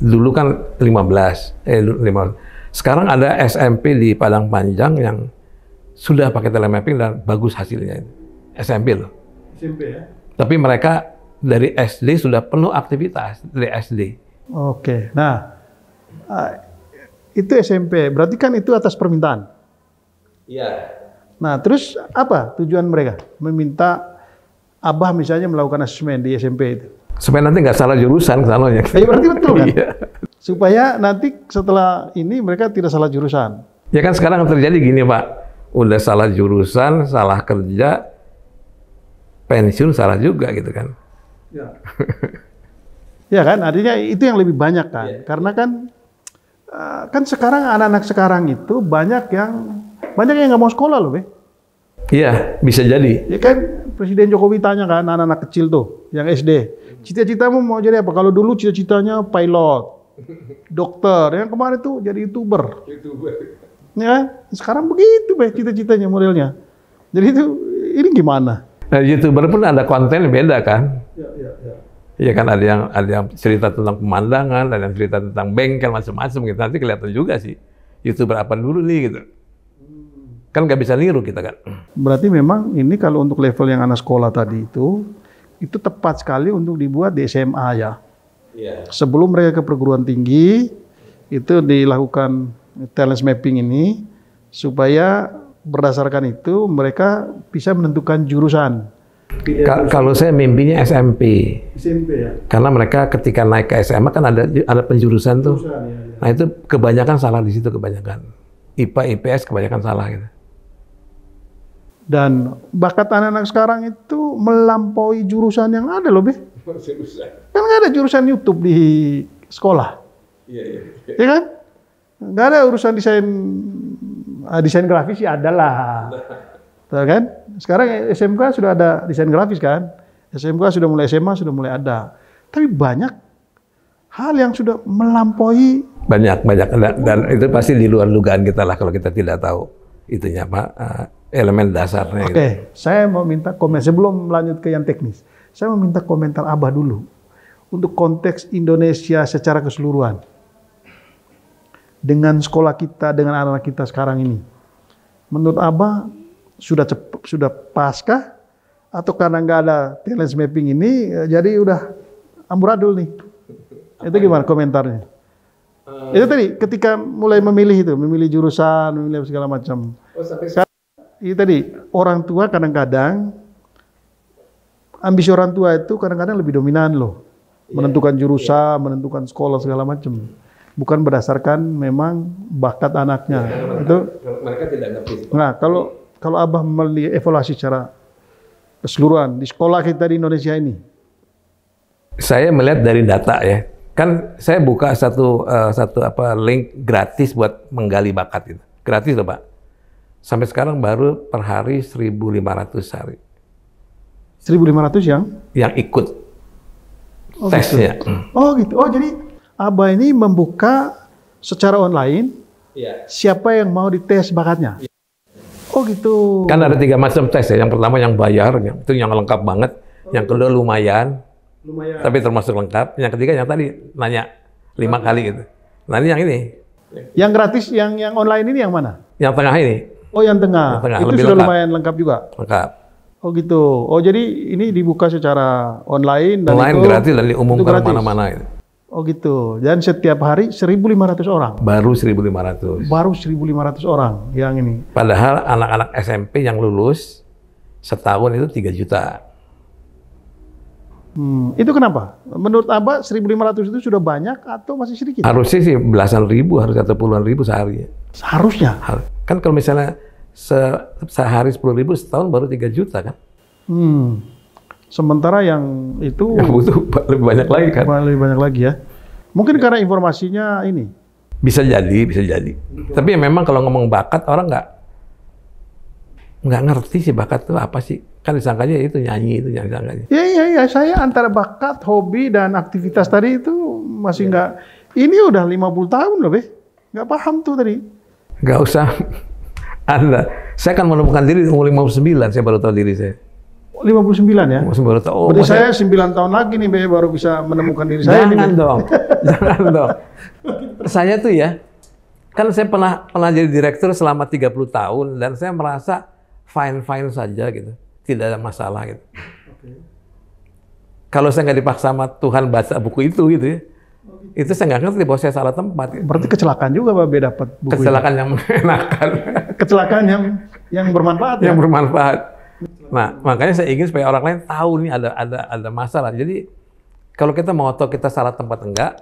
Dulu kan 15, eh 15. Sekarang ada SMP di Padang Panjang yang sudah pakai telemapping dan bagus hasilnya. SMP loh. SMP ya. Tapi mereka dari SD sudah penuh aktivitas dari SD. Oke. Nah, eh, itu SMP. Berarti kan itu atas permintaan. Iya. Nah, terus apa tujuan mereka? Meminta Abah misalnya melakukan asesmen di SMP itu. Supaya nanti nggak salah jurusan calonnya. Ya berarti betul kan? Iya. Supaya nanti setelah ini mereka tidak salah jurusan. Ya kan sekarang terjadi gini Pak. Udah salah jurusan, salah kerja, pensiun salah juga gitu kan. Ya. (laughs) ya kan, artinya itu yang lebih banyak kan. Ya. Karena kan eh, kan sekarang anak-anak sekarang itu banyak yang banyak yang nggak mau sekolah loh, Be. Iya, bisa jadi. Ya kan Presiden Jokowi tanya kan anak-anak kecil tuh yang SD, cita-citamu mau jadi apa? Kalau dulu cita-citanya pilot, dokter, yang kemarin tuh jadi youtuber. YouTuber. Ya, kan? sekarang begitu be cita-citanya modelnya. Jadi itu ini gimana? Nah, youtuber pun ada konten yang beda kan? Iya, iya, iya. Iya kan ada yang ada yang cerita tentang pemandangan, ada yang cerita tentang bengkel macam-macam gitu. Nanti kelihatan juga sih youtuber apa dulu nih gitu. Kan nggak bisa niru kita kan. Berarti memang ini kalau untuk level yang anak sekolah tadi itu, itu tepat sekali untuk dibuat di SMA ya. Yeah. Sebelum mereka ke perguruan tinggi, itu dilakukan talent mapping ini supaya berdasarkan itu mereka bisa menentukan jurusan. Iya, Ka kalau saya mimpinya SMP. SMP ya. Karena mereka ketika naik ke SMA kan ada ada penjurusan tuh. Jurusan, ya, ya. Nah itu kebanyakan salah di situ kebanyakan. IPA IPS kebanyakan salah gitu. Dan bakat anak-anak sekarang itu melampaui jurusan yang ada loh, Be. (laughs) Kan nggak ada jurusan YouTube di sekolah. Iya, iya. Iya kan? Nggak ada urusan desain ah, desain grafis ya ada lah. (laughs) Tuh kan? Sekarang SMK sudah ada desain grafis kan? SMK sudah mulai SMA sudah mulai ada. Tapi banyak hal yang sudah melampaui banyak banyak dan, dan itu pasti di luar dugaan kita lah kalau kita tidak tahu itunya Pak ah, elemen dasarnya. Oke, okay. Gitu. saya mau minta komen sebelum lanjut ke yang teknis. Saya mau minta komentar Abah dulu untuk konteks Indonesia secara keseluruhan. Dengan sekolah kita, dengan anak-anak kita sekarang ini. Menurut Abah sudah cepat, sudah paskah atau karena nggak ada talent mapping ini eh, jadi udah amburadul nih. Itu gimana ya? komentarnya? Uh, itu tadi ketika mulai memilih itu, memilih jurusan, memilih segala macam. Oh, ini iya tadi orang tua kadang-kadang ambisi orang tua itu kadang-kadang lebih dominan loh. Iya, menentukan iya. jurusan, menentukan sekolah segala macam. Bukan berdasarkan memang bakat anaknya. Ya, itu mereka tidak ngerti. Nah, kalau kalau Abah melihat evaluasi secara keseluruhan di sekolah kita di Indonesia ini. Saya melihat dari data ya. Kan saya buka satu uh, satu apa link gratis buat menggali bakat itu. Gratis loh, Pak Sampai sekarang baru per hari 1.500 hari. 1.500 yang? Yang ikut oh, gitu. tesnya. Gitu. Oh gitu. Oh jadi Abah ini membuka secara online yeah. siapa yang mau dites bakatnya. Yeah. Oh gitu. Kan ada tiga macam tes ya. Yang pertama yang bayar, itu yang lengkap banget. Oh. Yang kedua lumayan, lumayan, tapi termasuk lengkap. Yang ketiga yang tadi nanya lima oh. kali gitu. Nah ini yang ini. Yang gratis, yang yang online ini yang mana? Yang tengah ini. Oh yang tengah. Yang tengah. Itu lebih sudah lengkap. lumayan lengkap juga. Lengkap. Oh gitu. Oh jadi ini dibuka secara online dan online itu, gratis dan diumumkan mana-mana itu. Gitu. Oh gitu. Dan setiap hari 1.500 orang. Baru 1.500. Baru 1.500 orang yang ini. Padahal anak-anak SMP yang lulus setahun itu 3 juta. Hmm, itu kenapa? Menurut Abah 1.500 itu sudah banyak atau masih sedikit? Harusnya sih belasan ribu, harus atau puluhan ribu sehari. Ya. Seharusnya. Kan kalau misalnya se sehari 10 ribu, setahun baru 3 juta kan? Hmm. Sementara yang itu... (laughs) Yang butuh lebih banyak lagi kan? Lebih banyak lagi ya. Mungkin ya. karena informasinya ini. Bisa jadi, bisa jadi. Itu. Tapi memang kalau ngomong bakat, orang nggak nggak ngerti sih bakat itu apa sih. Kan disangkanya itu nyanyi, itu yang disangkanya. Iya, iya, iya. Saya antara bakat, hobi, dan aktivitas tadi itu masih iya. nggak... Ya. Ini udah 50 tahun loh, Be. Nggak paham tuh tadi. Gak usah Anda. Saya akan menemukan diri di umur 59, saya baru tahu diri saya. 59 ya? Masih baru tahu. Oh, Berarti saya 9 tahun lagi nih baru bisa menemukan diri saya. Jangan nih, dong. jangan dong. Saya tuh ya, kan saya pernah pernah jadi direktur selama 30 tahun dan saya merasa fine-fine saja gitu. Tidak ada masalah gitu. Okay. Kalau saya nggak dipaksa sama Tuhan baca buku itu gitu ya itu saya nggak ngerti bahwa saya salah tempat. Berarti kecelakaan juga Pak B dapat buku Kecelakaan ini. yang menyenangkan kecelakaan yang yang bermanfaat. Yang ya? bermanfaat. Nah, makanya saya ingin supaya orang lain tahu nih ada ada ada masalah. Jadi kalau kita mau tahu kita salah tempat enggak,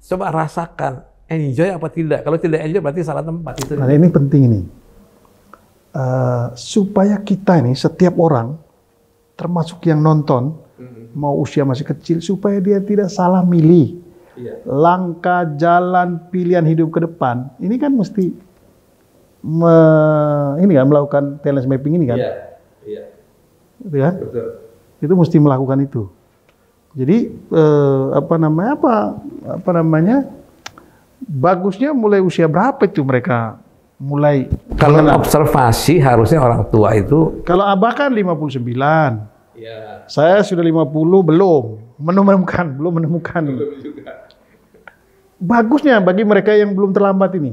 coba rasakan enjoy apa tidak. Kalau tidak enjoy berarti salah tempat itu. Nah, ini penting ini. Uh, supaya kita ini setiap orang termasuk yang nonton hmm. mau usia masih kecil supaya dia tidak salah milih Iya. langkah jalan pilihan hidup ke depan ini kan mesti me, ini kan melakukan talent mapping ini kan iya iya itu kan Betul. itu mesti melakukan itu jadi eh, apa namanya apa apa namanya bagusnya mulai usia berapa itu mereka mulai kalau mengenal. observasi harusnya orang tua itu kalau abah kan 59 ya. saya sudah 50 belum menemukan belum menemukan belum juga bagusnya bagi mereka yang belum terlambat ini?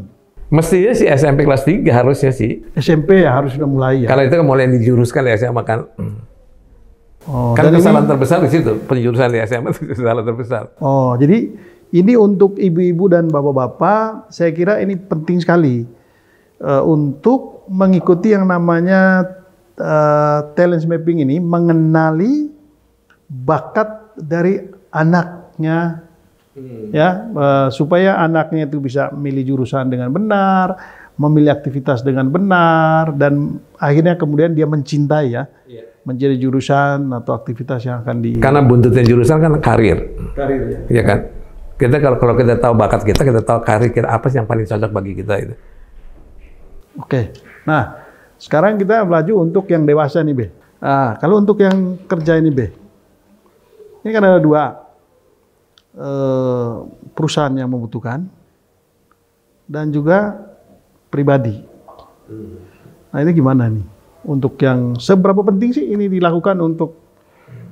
Mestinya sih SMP kelas 3 harusnya sih. SMP ya harus sudah mulai ya. Kalau itu kan mulai dijuruskan ya SMA kan. Oh, kan kesalahan ini... terbesar di situ, penjurusan di SMA itu (laughs) kesalahan terbesar. Oh, jadi ini untuk ibu-ibu dan bapak-bapak, saya kira ini penting sekali uh, untuk mengikuti yang namanya uh, talent mapping ini, mengenali bakat dari anaknya hmm. ya eh, supaya anaknya itu bisa milih jurusan dengan benar, memilih aktivitas dengan benar dan akhirnya kemudian dia mencintai ya. Iya. Menjadi jurusan atau aktivitas yang akan di Karena buntutnya jurusan kan karir. Karir ya. Iya kan? Kita kalau kalau kita tahu bakat kita, kita tahu karir kita apa sih yang paling cocok bagi kita itu. Oke. Nah, sekarang kita melaju untuk yang dewasa nih, Be. Nah, kalau untuk yang kerja ini, Be. Ini kan ada dua Eh, perusahaan yang membutuhkan dan juga pribadi. Nah ini gimana nih? Untuk yang seberapa penting sih ini dilakukan untuk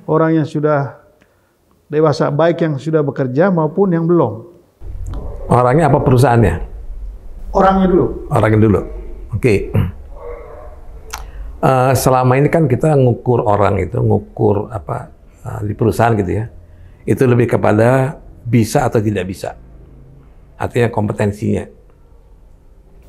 orang yang sudah dewasa, baik yang sudah bekerja maupun yang belum? Orangnya apa perusahaannya? Orangnya dulu. Orangnya dulu. Oke. Okay. Uh, eh, selama ini kan kita ngukur orang itu, ngukur apa uh, di perusahaan gitu ya itu lebih kepada bisa atau tidak bisa. Artinya kompetensinya.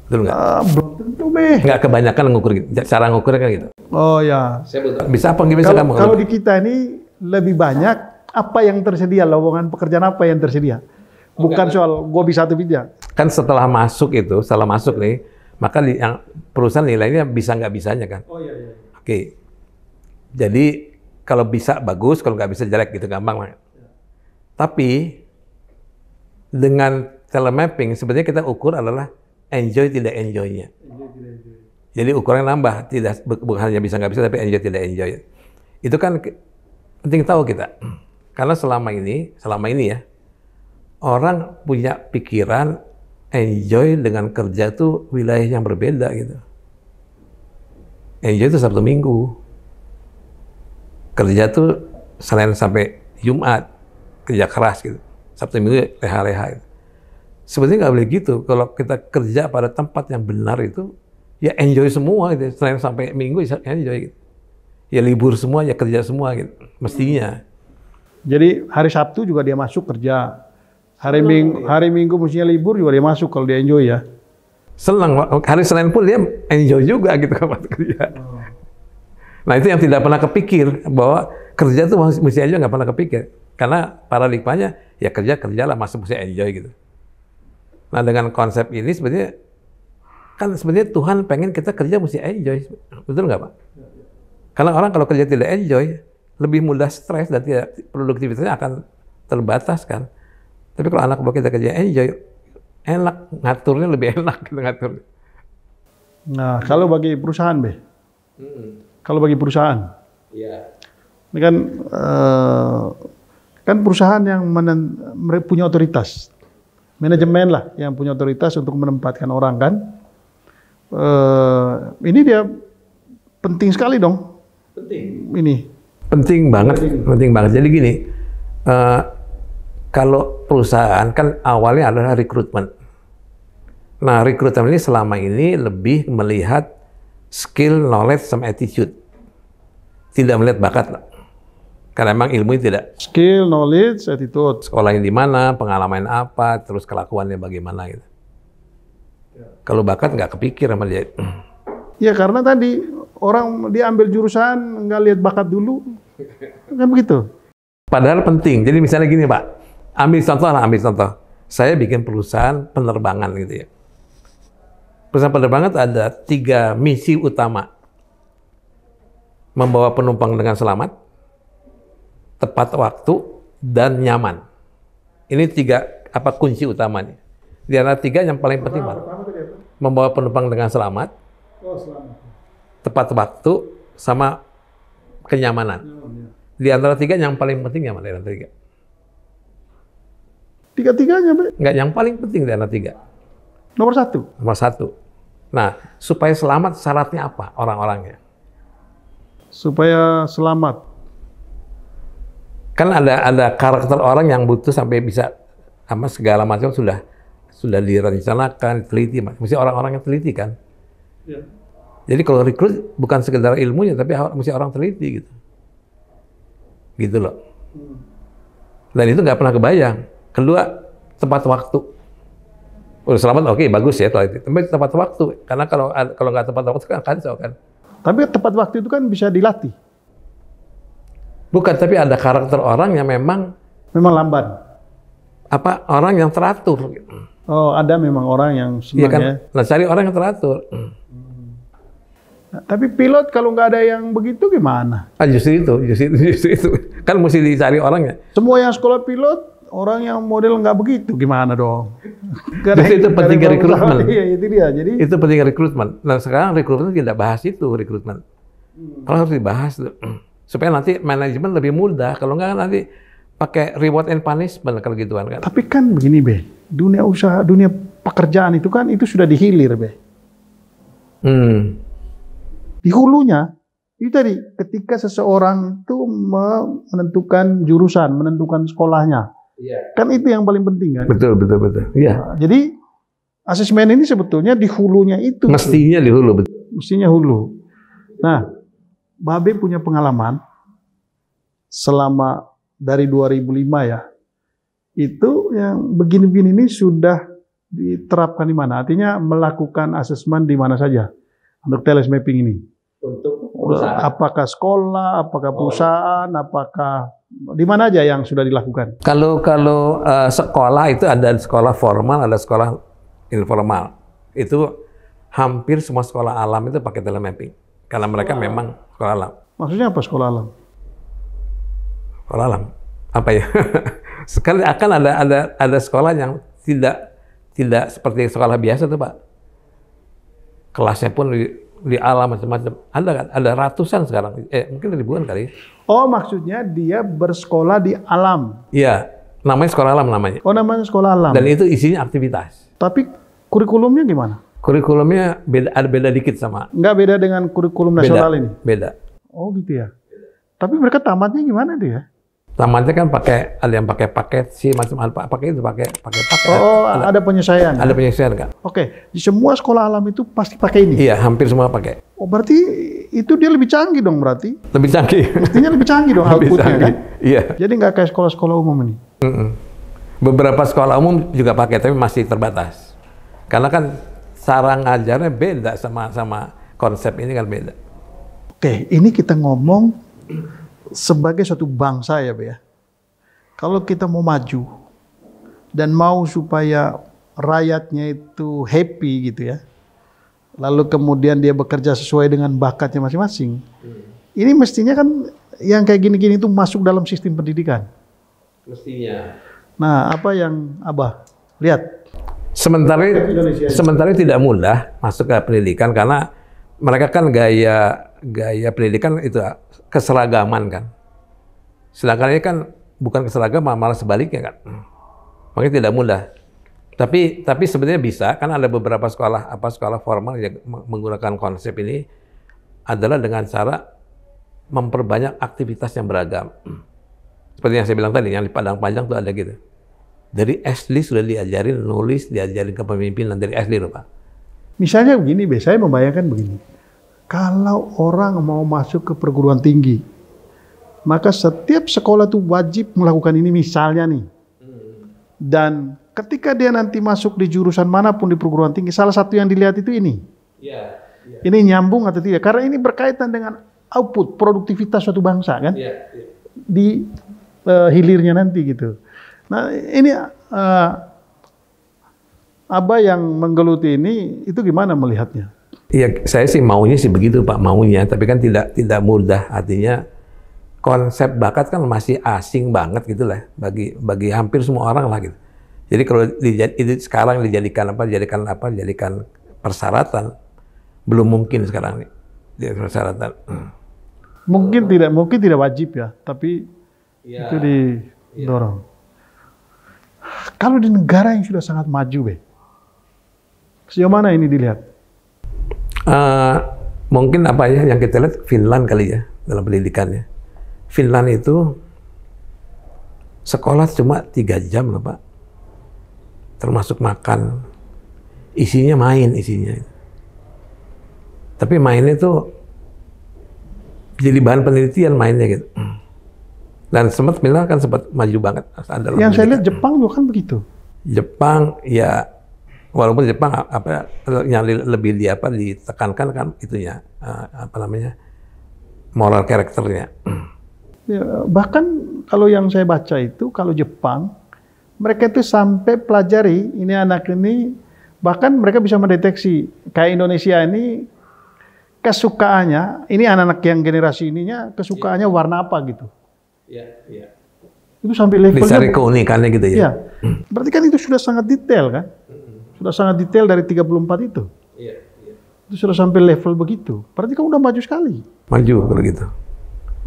Betul nggak? Uh, belum tentu, Be. Nggak kebanyakan ngukur gitu. Cara ngukurnya kan gitu. Oh ya. Bisa apa nggak bisa kalau, kamu? Kalau di kita ini lebih banyak apa yang tersedia, lowongan pekerjaan apa yang tersedia. Oh, Bukan oh, soal gue bisa atau tidak. Kan setelah masuk itu, setelah masuk nih, maka li, yang perusahaan nilainya bisa nggak bisanya kan? Oh iya, iya. Oke. Jadi kalau bisa bagus, kalau nggak bisa jelek gitu gampang. Tapi dengan telemapping sebenarnya kita ukur adalah enjoy tidak enjoynya. Enjoy, Jadi ukurannya nambah, tidak bukan hanya bisa nggak bisa tapi enjoy tidak enjoy. Itu kan penting tahu kita. Karena selama ini, selama ini ya, orang punya pikiran enjoy dengan kerja itu wilayah yang berbeda gitu. Enjoy itu Sabtu Minggu. Kerja tuh selain sampai Jumat kerja keras gitu. Sabtu minggu leha-leha gitu. Sebenarnya nggak boleh gitu. Kalau kita kerja pada tempat yang benar itu, ya enjoy semua gitu. Selain sampai minggu, ya enjoy gitu. Ya libur semua, ya kerja semua gitu. Mestinya. Jadi hari Sabtu juga dia masuk kerja. Hari Senang, Minggu, ya. hari Minggu mestinya libur juga dia masuk kalau dia enjoy ya. Senang. Hari Senin pun dia enjoy juga gitu kalau kerja. Oh. Nah itu yang tidak pernah kepikir bahwa kerja itu mesti aja nggak pernah kepikir. Karena paradigmanya ya kerja kerjalah masuk mesti enjoy gitu. Nah dengan konsep ini sebenarnya kan sebenarnya Tuhan pengen kita kerja mesti enjoy, betul nggak pak? karena orang kalau kerja tidak enjoy, lebih mudah stres dan tidak produktivitasnya akan terbatas kan. Tapi kalau anak buah kita kerja enjoy, enak ngaturnya lebih enak kita gitu, ngatur. Nah kalau bagi perusahaan be, kalau bagi perusahaan, ya. ini kan eh, Kan perusahaan yang menen, punya otoritas, manajemen lah yang punya otoritas untuk menempatkan orang kan. e, ini dia penting sekali dong. Penting. Ini. Penting banget, penting, penting banget. Jadi gini, uh, kalau perusahaan kan awalnya adalah rekrutmen. Nah, rekrutmen ini selama ini lebih melihat skill, knowledge, sama attitude. Tidak melihat bakat. Karena emang ilmu itu tidak. Skill, knowledge, attitude. Sekolahnya di mana, pengalaman apa, terus kelakuannya bagaimana gitu. Kalau bakat nggak kepikir sama dia. Ya karena tadi orang diambil jurusan nggak lihat bakat dulu, kan begitu. Padahal penting. Jadi misalnya gini Pak, ambil contoh lah, ambil contoh. Saya bikin perusahaan penerbangan gitu ya. Perusahaan penerbangan ada tiga misi utama. Membawa penumpang dengan selamat, tepat waktu, dan nyaman. Ini tiga apa kunci utamanya. Di antara tiga yang paling penting Membawa penumpang dengan selamat, oh, selamat, tepat waktu, sama kenyamanan. Ya. Di antara tiga yang paling penting nyaman di antara tiga. Tiga-tiganya, Pak? Enggak, yang paling penting di antara tiga. Nomor satu? Nomor satu. Nah, supaya selamat syaratnya apa orang-orangnya? Supaya selamat kan ada ada karakter orang yang butuh sampai bisa sama segala macam sudah sudah direncanakan, teliti. Mesti orang-orang yang teliti kan. Ya. Jadi kalau rekrut bukan sekedar ilmunya, tapi mesti orang teliti gitu. Gitu loh. Hmm. Dan itu nggak pernah kebayang. Kedua, tepat waktu. Udah oh, selamat, oke, okay, bagus ya teliti. Tapi tepat waktu, karena kalau kalau nggak tepat waktu kan kacau kan, kan. Tapi tepat waktu itu kan bisa dilatih. Bukan, tapi ada karakter orang yang memang memang lamban. Apa orang yang teratur. Oh, ada memang orang yang senang ya. Kan? ya. Nah, cari orang yang teratur. Nah, tapi pilot kalau nggak ada yang begitu gimana? Ah, justru itu, justru itu, (laughs) justru itu. Kan mesti dicari orangnya. Semua yang sekolah pilot orang yang model nggak begitu gimana dong? Karena (laughs) itu penting rekrutmen. (laughs) Iya, itu dia. Jadi itu penting rekrutmen. Nah, sekarang rekrutmen tidak bahas itu rekrutmen. Kalau harus dibahas tuh supaya nanti manajemen lebih mudah. Kalau nggak nanti pakai reward and punishment kalau gitu kan. Tapi kan begini be, dunia usaha, dunia pekerjaan itu kan itu sudah dihilir be. Hmm. Di hulunya itu tadi ketika seseorang itu menentukan jurusan, menentukan sekolahnya, yeah. kan itu yang paling penting kan. Betul betul betul. Iya. Yeah. Nah, jadi asesmen ini sebetulnya di hulunya itu. Mestinya di hulu betul. Mestinya hulu. Nah Babe punya pengalaman selama dari 2005 ya. Itu yang begini-begini ini sudah diterapkan di mana? Artinya melakukan asesmen di mana saja untuk teles mapping ini. Untuk perusahaan. apakah sekolah, apakah perusahaan, oh. apakah di mana aja yang sudah dilakukan? Kalau kalau uh, sekolah itu ada sekolah formal, ada sekolah informal. Itu hampir semua sekolah alam itu pakai telemapping karena mereka wow. Oh. memang Sekolah alam. Maksudnya apa sekolah alam? Sekolah alam. Apa ya? (laughs) Sekali akan ada ada ada sekolah yang tidak tidak seperti sekolah biasa tuh Pak. Kelasnya pun di, di alam macam-macam. Ada kan? Ada ratusan sekarang. Eh, mungkin ribuan kali. Oh, maksudnya dia bersekolah di alam. Iya. Namanya sekolah alam namanya. Oh, namanya sekolah alam. Dan itu isinya aktivitas. Tapi kurikulumnya gimana? Kurikulumnya beda, ada beda dikit sama. Enggak beda dengan kurikulum beda, nasional ini? Beda. Oh gitu ya. Tapi mereka tamatnya gimana dia? Ya? Tamatnya kan pakai ada yang pakai paket sih macam apa pakai itu pakai pakai paket. Oh ada, ada penyesuaian. Ya? Ada penyesuaian kan? Oke di semua sekolah alam itu pasti pakai ini. Iya hampir semua pakai. Oh berarti itu dia lebih canggih dong berarti? Lebih canggih. Mestinya lebih canggih dong (laughs) lebih canggih. kan? Iya. Jadi nggak kayak sekolah-sekolah umum ini. Mm -mm. Beberapa sekolah umum juga pakai tapi masih terbatas karena kan sarang ajarnya beda sama sama konsep ini kan beda. Oke, ini kita ngomong sebagai suatu bangsa ya, Pak ya. Kalau kita mau maju dan mau supaya rakyatnya itu happy gitu ya. Lalu kemudian dia bekerja sesuai dengan bakatnya masing-masing. Ini mestinya kan yang kayak gini-gini itu masuk dalam sistem pendidikan. Mestinya. Nah, apa yang Abah lihat sementara sementara tidak mudah masuk ke pendidikan karena mereka kan gaya gaya pendidikan itu keseragaman kan. Sedangkan ini kan bukan keseragaman malah sebaliknya kan. Makanya tidak mudah. Tapi tapi sebenarnya bisa karena ada beberapa sekolah apa sekolah formal yang menggunakan konsep ini adalah dengan cara memperbanyak aktivitas yang beragam. Seperti yang saya bilang tadi yang di Padang Panjang itu ada gitu. Dari SD sudah diajarin nulis, diajarin kepemimpinan dari SD loh Pak. Misalnya begini, saya membayangkan begini. Kalau orang mau masuk ke perguruan tinggi, maka setiap sekolah itu wajib melakukan ini misalnya nih. Dan ketika dia nanti masuk di jurusan manapun di perguruan tinggi, salah satu yang dilihat itu ini. Iya, iya. Ini nyambung atau tidak? Karena ini berkaitan dengan output, produktivitas suatu bangsa kan? Iya, di uh, hilirnya nanti gitu. Nah ini uh, eh, Abah yang menggeluti ini itu gimana melihatnya? Iya, saya sih maunya sih begitu Pak, maunya. Tapi kan tidak tidak mudah. Artinya konsep bakat kan masih asing banget gitu lah bagi bagi hampir semua orang lah gitu. Jadi kalau di itu sekarang dijadikan apa, dijadikan apa, dijadikan persyaratan belum mungkin sekarang jadi persyaratan. Mungkin tidak, mungkin tidak wajib ya, tapi ya, itu didorong. Ya. Kalau di negara yang sudah sangat maju, be, sejauh mana ini dilihat? Uh, mungkin apa ya yang kita lihat Finland kali ya dalam pendidikannya. Finland itu sekolah cuma tiga jam loh pak, termasuk makan, isinya main isinya. Tapi mainnya itu jadi bahan penelitian mainnya gitu. Hmm. Dan sempat Milan kan sempat maju banget. Standar yang saya lihat Jepang juga kan begitu. Jepang ya walaupun Jepang apa ya, yang lebih di apa ditekankan kan itunya eh, apa namanya moral karakternya. Ya, bahkan kalau yang saya baca itu kalau Jepang mereka itu sampai pelajari ini anak ini bahkan mereka bisa mendeteksi kayak Indonesia ini kesukaannya ini anak-anak yang generasi ininya kesukaannya warna apa gitu. Iya, iya. Itu sampai level. Dicari keunikannya gitu ya. Iya. Hmm. Berarti kan itu sudah sangat detail kan? Hmm. Sudah sangat detail dari 34 itu. Iya, iya. Itu sudah sampai level begitu. Berarti kan udah maju sekali. Maju kalau gitu.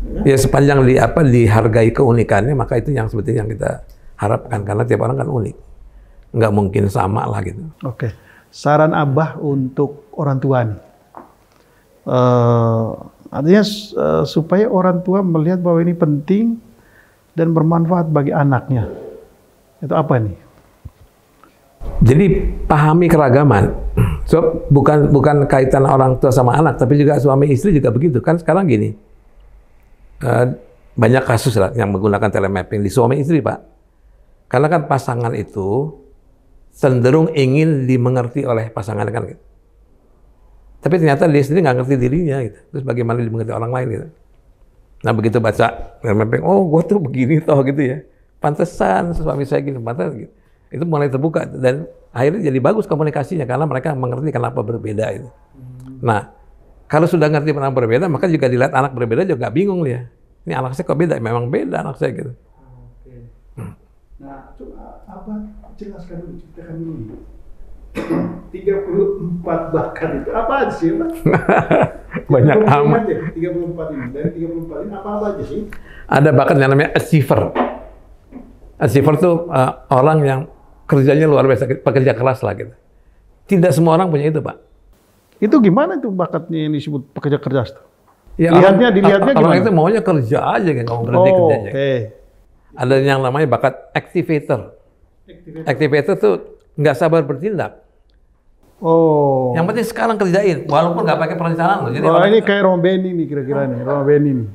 Ya. ya sepanjang di apa dihargai keunikannya maka itu yang seperti yang kita harapkan karena tiap orang kan unik. Nggak mungkin sama lah gitu. Oke. Saran Abah untuk orang tua nih. Uh, Artinya uh, supaya orang tua melihat bahwa ini penting dan bermanfaat bagi anaknya. Itu apa nih? Jadi pahami keragaman. So, bukan bukan kaitan orang tua sama anak, tapi juga suami istri juga begitu. Kan sekarang gini, uh, banyak kasus lah yang menggunakan telemapping di suami istri pak. Karena kan pasangan itu cenderung ingin dimengerti oleh pasangan kan. Tapi ternyata dia sendiri nggak ngerti dirinya gitu. Terus bagaimana dia mengerti orang lain gitu. Nah begitu baca Mapping, oh gue tuh begini toh gitu ya. Pantesan suami saya gini, pantesan gitu. Itu mulai terbuka dan akhirnya jadi bagus komunikasinya karena mereka mengerti kenapa berbeda itu. Nah kalau sudah ngerti kenapa berbeda, maka juga dilihat anak berbeda juga nggak bingung dia. Ini anak saya kok beda? Memang beda anak saya gitu. Oke. Nah, itu apa jelaskan dulu, ceritakan dulu 34 bakat itu apa aja sih Pak? (laughs) Banyak amat. Ya, 34 ini. Dari 34 ini apa, aja sih? Ada bahkan yang namanya achiever. Achiever itu uh, eh, orang yang kerjanya luar biasa, pekerja keras lah gitu. Tidak semua orang punya itu Pak. Itu gimana itu bakatnya yang disebut pekerja keras tuh? Ya, Lihatnya, dilihatnya orang gimana? Orang itu maunya kerja aja kan, oh, kerjanya. Okay. Ada yang namanya bakat activator. Activator, activator tuh nggak sabar bertindak Oh. Yang penting sekarang kerjain, walaupun nggak pakai perencanaan loh. Jadi oh, ini kayak Rombeni nih kira-kira nih, Rombeni nih.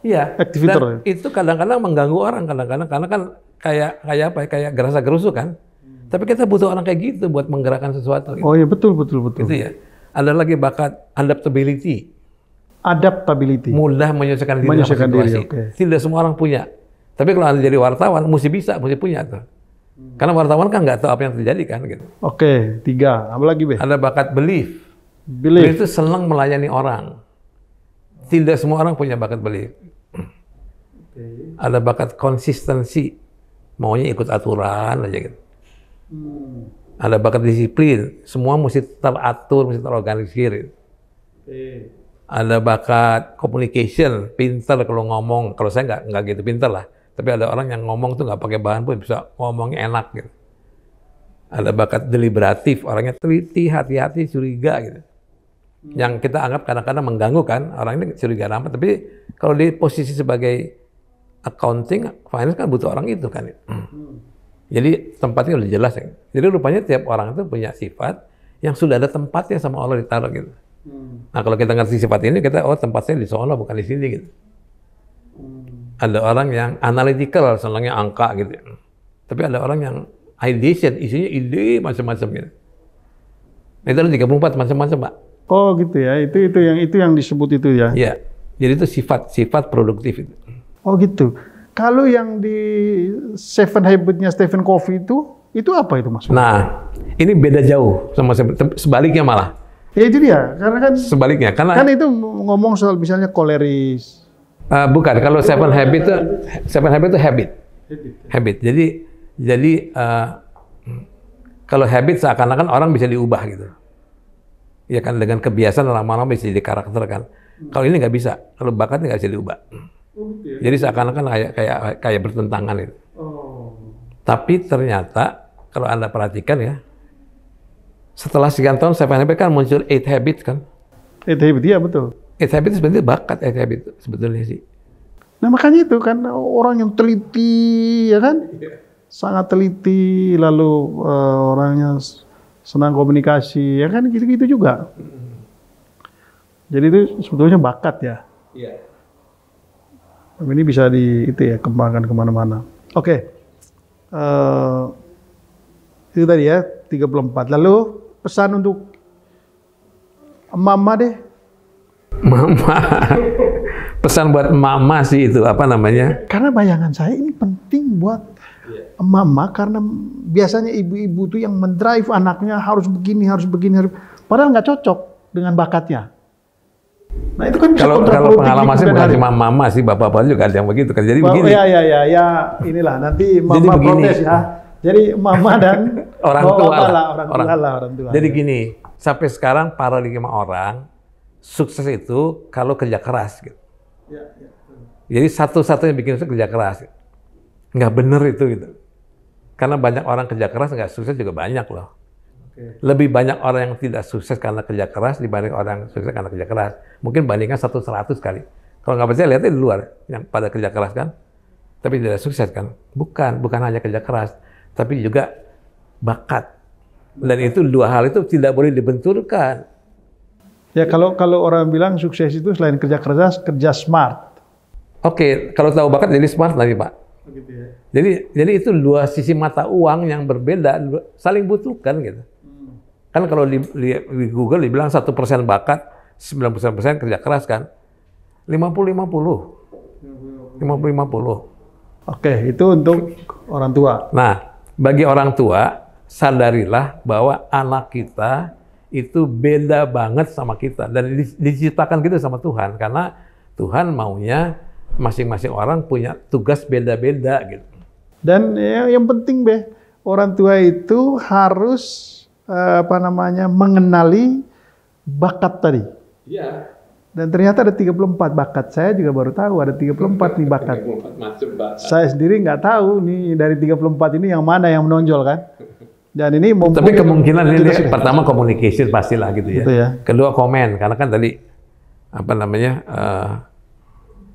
Iya. Activator. (laughs) Dan ya? itu kadang-kadang mengganggu orang kadang-kadang karena kan kayak kayak apa? Ya, kayak gerasa gerusu kan. Hmm. Tapi kita butuh orang kayak gitu buat menggerakkan sesuatu. Gitu. Oh iya betul betul betul. Itu ya. Ada lagi bakat adaptability. Adaptability. Mudah menyesuaikan diri. Menyesuaikan diri. Okay. Tidak semua orang punya. Tapi kalau anda jadi wartawan, mesti bisa, mesti punya tuh. Karena wartawan kan nggak tahu apa yang terjadi kan gitu. Oke, tiga. Apa lagi, Be? Ada bakat belief. Belief. belief itu senang melayani orang. Tidak semua orang punya bakat belief. Okay. Ada bakat konsistensi. Maunya ikut aturan aja gitu. Hmm. Ada bakat disiplin. Semua mesti teratur, mesti terorganisir. Gitu. Ada bakat communication, Pinter kalau ngomong. Kalau saya nggak nggak gitu pinter lah tapi ada orang yang ngomong tuh nggak pakai bahan pun bisa ngomongnya enak gitu. Ada bakat deliberatif, orangnya teliti, hati-hati, curiga gitu. Yang kita anggap kadang-kadang mengganggu kan, orang ini curiga rame. Tapi kalau di posisi sebagai accounting, finance kan butuh orang itu kan. Hmm. Jadi tempatnya udah jelas. Ya. Jadi rupanya tiap orang itu punya sifat yang sudah ada tempatnya sama Allah ditaruh gitu. Hmm. Nah kalau kita ngerti sifat ini, kita oh tempatnya di sana bukan di sini gitu ada orang yang analytical, senangnya angka gitu. Tapi ada orang yang ideation, isinya ide macam-macam gitu. Nah, itu ada 34 macam-macam, Pak. Oh, gitu ya. Itu itu yang itu yang disebut itu ya. Iya. Jadi itu sifat-sifat produktif itu. Oh, gitu. Kalau yang di Seven Habitnya Stephen Covey itu, itu apa itu maksudnya? Nah, ini beda jauh sama sebaliknya malah. Ya itu dia, karena kan sebaliknya karena kan itu ngomong soal misalnya koleris, Uh, bukan, kalau seven habit itu seven habit itu habit. Habit. Ya? Jadi jadi uh, kalau habit seakan-akan orang bisa diubah gitu. Ya kan dengan kebiasaan lama-lama bisa jadi karakter kan. Kalau ini nggak bisa, kalau bakat nggak bisa diubah. Oh, gitu ya? Jadi seakan-akan kayak kayak kayak bertentangan itu. Oh. Tapi ternyata kalau anda perhatikan ya, setelah sekian tahun saya habit kan muncul eight habit kan. Eight habit ya betul. SMP itu sebenarnya bakat SMP itu sebetulnya sih. Nah makanya itu kan orang yang teliti ya kan, sangat teliti lalu uh, eh, orangnya senang komunikasi ya kan gitu-gitu juga. Jadi itu sebetulnya bakat ya. Iya. Ini bisa di itu ya kembangkan kemana-mana. Oke. Okay. Uh, eh, itu tadi ya 34. Lalu pesan untuk mama deh Mama. (laughs) Pesan buat mama sih itu apa namanya? Karena bayangan saya ini penting buat mama karena biasanya ibu-ibu tuh yang mendrive anaknya harus begini, harus begini, harus padahal nggak cocok dengan bakatnya. Nah itu kan kalau kalau pengalaman sih bukan cuma mama sih bapak-bapak juga ada yang begitu kan. Jadi Bapak, begini. Ya ya ya ya inilah nanti mama Jadi begini. protes ya. Jadi mama dan (laughs) orang tua lah, orang, tua lah orang tua. Jadi gini, sampai sekarang para lima orang sukses itu kalau kerja keras gitu. Ya, ya, Jadi satu-satunya bikin sukses kerja keras. Gitu. Nggak bener itu gitu. Karena banyak orang kerja keras nggak sukses juga banyak loh. Lebih banyak orang yang tidak sukses karena kerja keras dibanding orang yang sukses karena kerja keras. Mungkin bandingkan satu seratus kali. Kalau nggak percaya lihatnya di luar yang pada kerja keras kan, tapi tidak sukses kan? Bukan, bukan hanya kerja keras, tapi juga bakat. Dan itu dua hal itu tidak boleh dibenturkan. Ya kalau kalau orang bilang sukses itu selain kerja keras, kerja smart. Oke, kalau tahu bakat jadi smart lagi pak. Begitu ya. Jadi jadi itu dua sisi mata uang yang berbeda, saling butuhkan gitu. Hmm. Kan kalau di, di, di Google dibilang satu persen bakat, 90 persen kerja keras kan, 50-50. 50-50. Oke, itu untuk orang tua. Nah, bagi orang tua, sadarilah bahwa anak kita itu beda banget sama kita dan diciptakan gitu sama Tuhan karena Tuhan maunya masing-masing orang punya tugas beda-beda gitu. Dan yang, yang penting be orang tua itu harus eh, apa namanya mengenali bakat tadi. Iya. Dan ternyata ada 34 bakat. Saya juga baru tahu ada 34 nih bakat. 34 bakat. Saya sendiri nggak tahu nih dari 34 ini yang mana yang menonjol kan. Dan ini Tapi kemungkinan ini ini ya, pertama communication pastilah gitu ya. gitu ya. Kedua komen karena kan tadi apa namanya uh,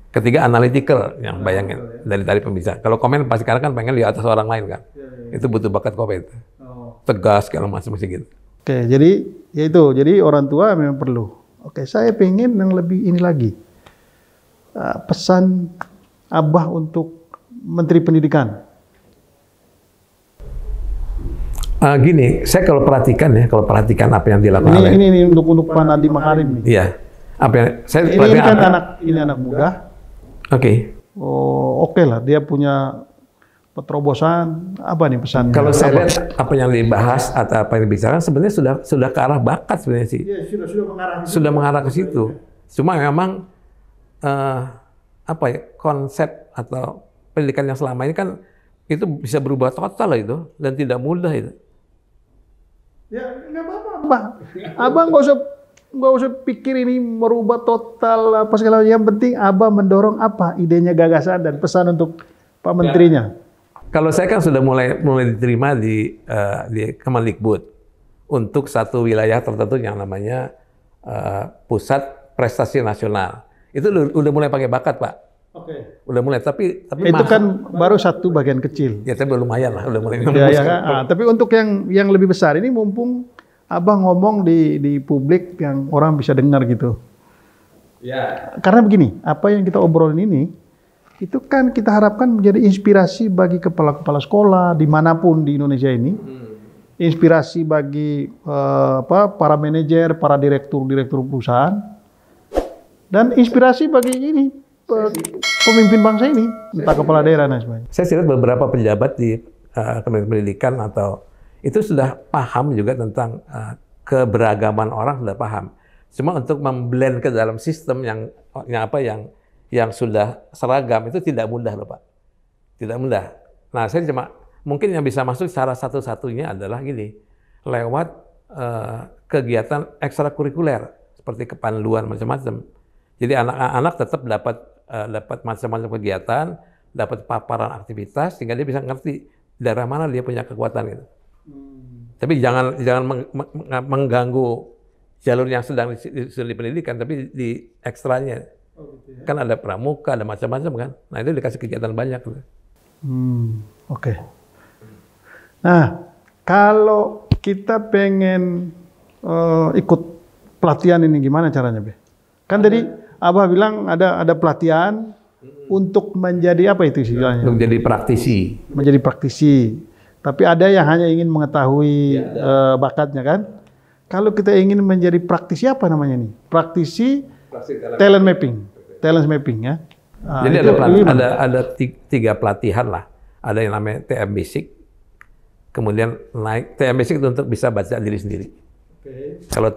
ketiga analytical yang bayangin ya. dari tadi pembicara. Kalau komen pasti karena kan pengen lihat atas orang lain kan. Ya, ya, itu butuh bakat komen. Oh. Tegas kalau masih masih gitu. Oke, jadi ya itu. Jadi orang tua memang perlu. Oke, saya pengen yang lebih ini lagi. Uh, pesan Abah untuk Menteri Pendidikan uh, gini, saya kalau perhatikan ya, kalau perhatikan apa yang dilakukan ini, oleh ini, ini untuk untuk Pak Nadiem Makarim nih. Iya. Apa yang saya ini, ini kan apa? anak ini anak muda. Oke. Okay. Oh, oke okay lah, dia punya terobosan apa nih pesan? Kalau saya apa? lihat apa yang dibahas atau apa yang dibicarakan sebenarnya sudah sudah ke arah bakat sebenarnya sih. Iya, sudah sudah mengarah. Sudah mengarah ke situ. Iya. Cuma memang uh, apa ya konsep atau pendidikan yang selama ini kan itu bisa berubah total lah itu dan tidak mudah itu. Ya nggak apa-apa. Abang, abang nggak usah nggak usah pikir ini merubah total apa segala yang penting abah mendorong apa idenya gagasan dan pesan untuk Pak ya. Menterinya. Ya. Kalau saya kan sudah mulai mulai diterima di uh, di kemenikbud untuk satu wilayah tertentu yang namanya uh, pusat prestasi nasional. Itu udah mulai pakai bakat, Pak. Oke. Udah mulai, tapi tapi itu mahal. kan baru satu bagian kecil. Ya, tapi lumayan lah, udah mulai. Ya, ya, ya. ah, tapi untuk yang yang lebih besar ini mumpung abang ngomong di di publik yang orang bisa dengar gitu. Ya. Karena begini, apa yang kita obrolin ini itu kan kita harapkan menjadi inspirasi bagi kepala-kepala sekolah dimanapun di Indonesia ini. Hmm. Inspirasi bagi uh, apa para manajer, para direktur-direktur perusahaan, dan inspirasi bagi ini pemimpin bangsa ini, entah kepala daerah dan sebagainya. Saya lihat beberapa pejabat di uh, Kementerian Pendidikan atau itu sudah paham juga tentang uh, keberagaman orang sudah paham. Cuma untuk memblend ke dalam sistem yang yang apa yang yang sudah seragam itu tidak mudah loh Pak. Tidak mudah. Nah, saya cuma mungkin yang bisa masuk cara satu-satunya adalah gini, lewat uh, kegiatan ekstrakurikuler seperti kepanduan macam-macam. Jadi anak-anak tetap dapat Eh, dapat macam-macam kegiatan, dapat paparan aktivitas, sehingga dia bisa ngerti daerah mana dia punya kekuatan itu. Hmm. Tapi jangan jangan meng, mengganggu jalur yang sedang di, di, pendidikan, tapi di ekstranya. Oh, gitu ya. Kan ada pramuka, ada macam-macam kan. Nah itu dikasih kegiatan banyak. Gitu. Hmm, Oke. Okay. Nah, kalau kita pengen uh, ikut pelatihan ini gimana caranya, Be? Kan tadi Abah bilang ada ada pelatihan untuk menjadi apa itu istilahnya? Untuk menjadi praktisi. Menjadi praktisi. Tapi ada yang hanya ingin mengetahui ya, uh, bakatnya kan? Kalau kita ingin menjadi praktisi apa namanya nih? Praktisi talent, talent mapping. Talent mapping ya. Nah, Jadi ada, pelati- ada ada tiga pelatihan lah. Ada yang namanya TM Basic, kemudian naik TM Basic itu untuk bisa baca diri sendiri Okay. Kalau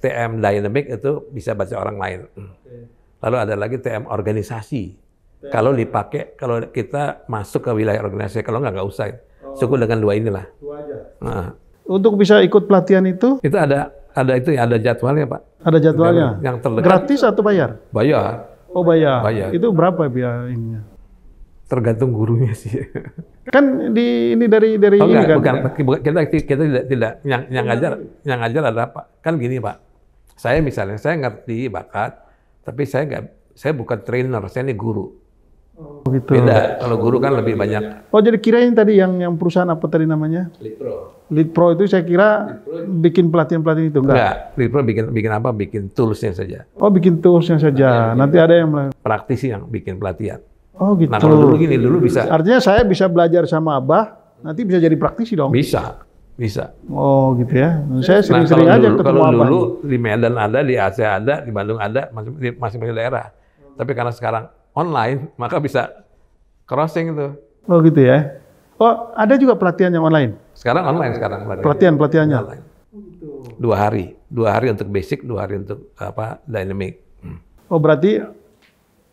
TM dynamic itu bisa baca orang lain. Okay. Lalu ada lagi TM organisasi. TM. Kalau dipakai, kalau kita masuk ke wilayah organisasi, kalau nggak nggak usah. Oh. Cukup dengan dua inilah. Dua aja. Nah. Untuk bisa ikut pelatihan itu? Itu ada ada itu ya, ada jadwalnya pak. Ada jadwalnya. Yang, yang terdekat. Gratis atau bayar? Bayar. Oh bayar. Bayar. Itu berapa biayanya? tergantung gurunya sih. Kan di ini dari dari oh, ini kan. Bukan, bukan, kita kita tidak tidak yang yang ngajar yang ngajar adalah Pak. Kan gini, Pak. Saya misalnya saya ngerti bakat, tapi saya nggak saya bukan trainer, saya ini guru. Oh, gitu. Beda. Kalau guru kan lebih banyak. Oh, jadi kirain tadi yang yang perusahaan apa tadi namanya? Litpro. Litpro itu saya kira Litpro. bikin pelatihan-pelatihan itu enggak? Enggak. Litpro bikin bikin apa? Bikin toolsnya saja. Oh, bikin toolsnya saja. Iya, Nanti, Nanti ada yang praktisi yang bikin pelatihan. Oh gitu. Nah kalau dulu gini, dulu bisa. Artinya saya bisa belajar sama Abah, nanti bisa jadi praktisi dong? Bisa, bisa. Oh gitu ya. Saya nah, sering-sering nah, aja dulu, ketemu Kalau Abah. dulu di Medan ada, di Aceh ada, di Bandung ada, masih masing daerah. Tapi karena sekarang online, maka bisa crossing itu. Oh gitu ya. Oh ada juga pelatihan yang online? Sekarang online sekarang. Pelatihan, pelatihannya? Online. Dua hari. Dua hari untuk basic, dua hari untuk apa dynamic. Hmm. Oh berarti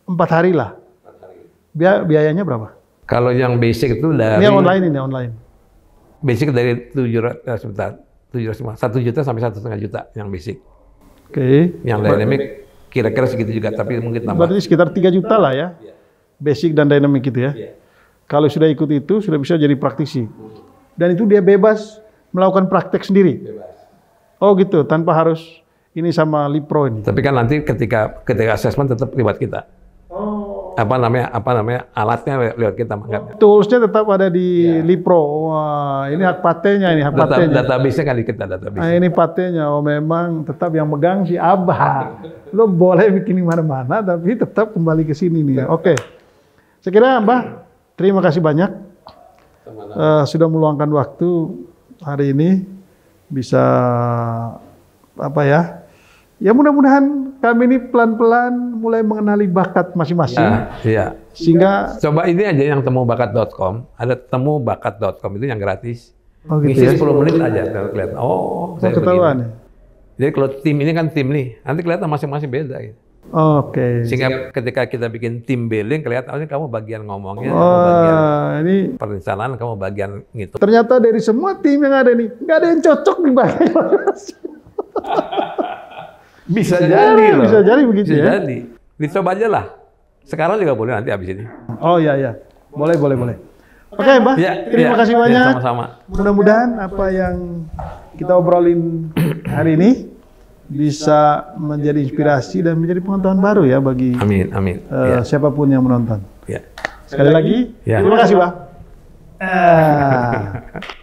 empat hari lah? Biaya, biayanya berapa? Kalau yang basic itu dari ini yang online ini online. Basic dari tujuh ratus eh, juta tujuh ratus satu juta sampai satu setengah juta yang basic. Oke. Okay. Yang dynamic kira-kira segitu juga tapi mungkin tambah. Berarti sekitar tiga juta lah ya. Iya. Basic dan dynamic gitu ya. Yeah. Kalau sudah ikut itu sudah bisa jadi praktisi. Dan itu dia bebas melakukan praktek sendiri. Bebas. Oh gitu, tanpa harus ini sama Lipro ini. Tapi kan nanti ketika ketika asesmen tetap lewat kita apa namanya apa namanya alatnya lewat kita mangkatnya. Oh. Toolsnya tetap ada di ya. Lipro. Wah, ini hak patennya ini hak Data, patennya. Database-nya kan di kita database. Nah, ini patennya. Oh memang tetap yang megang si Abah. Lo boleh bikin di mana-mana tapi tetap kembali ke sini nih. Ya. Ya. Oke. Okay. Saya kira Abah terima kasih banyak uh, sudah meluangkan waktu hari ini bisa apa ya? Ya mudah-mudahan kami ini pelan-pelan mulai mengenali bakat masing-masing. Ya, iya. Sehingga coba ini aja yang temubakat.com, ada temubakat.com itu yang gratis. Oh gitu Ngisi ya? 10 menit aja kelihatan. Oh, oh saya ketahuan. Begini. Ya? Jadi kalau tim ini kan tim nih, nanti kelihatan masing-masing beda gitu. Oke. Okay. Sehingga ketika kita bikin tim building kelihatan oh, ini kamu bagian ngomongnya, oh, bagian ini perencanaan, kamu bagian gitu. Ternyata dari semua tim yang ada nih, nggak ada yang cocok nih Bang. (laughs) Bisa jadi loh. Bisa jadi begitu bisa ya. jadi. Dicoba aja lah. Sekarang juga boleh nanti habis ini. Oh iya iya. Boleh boleh boleh. Oke, okay, Mbak. Ya, terima ya, kasih iya, banyak. Ya, sama-sama. Mudah-mudahan apa yang kita obrolin hari ini bisa menjadi inspirasi dan menjadi pengetahuan baru ya bagi Amin, amin. Uh, ya. siapapun yang menonton. Ya. Sekali lagi, ya. terima kasih, Pak. Uh. (laughs) Ah.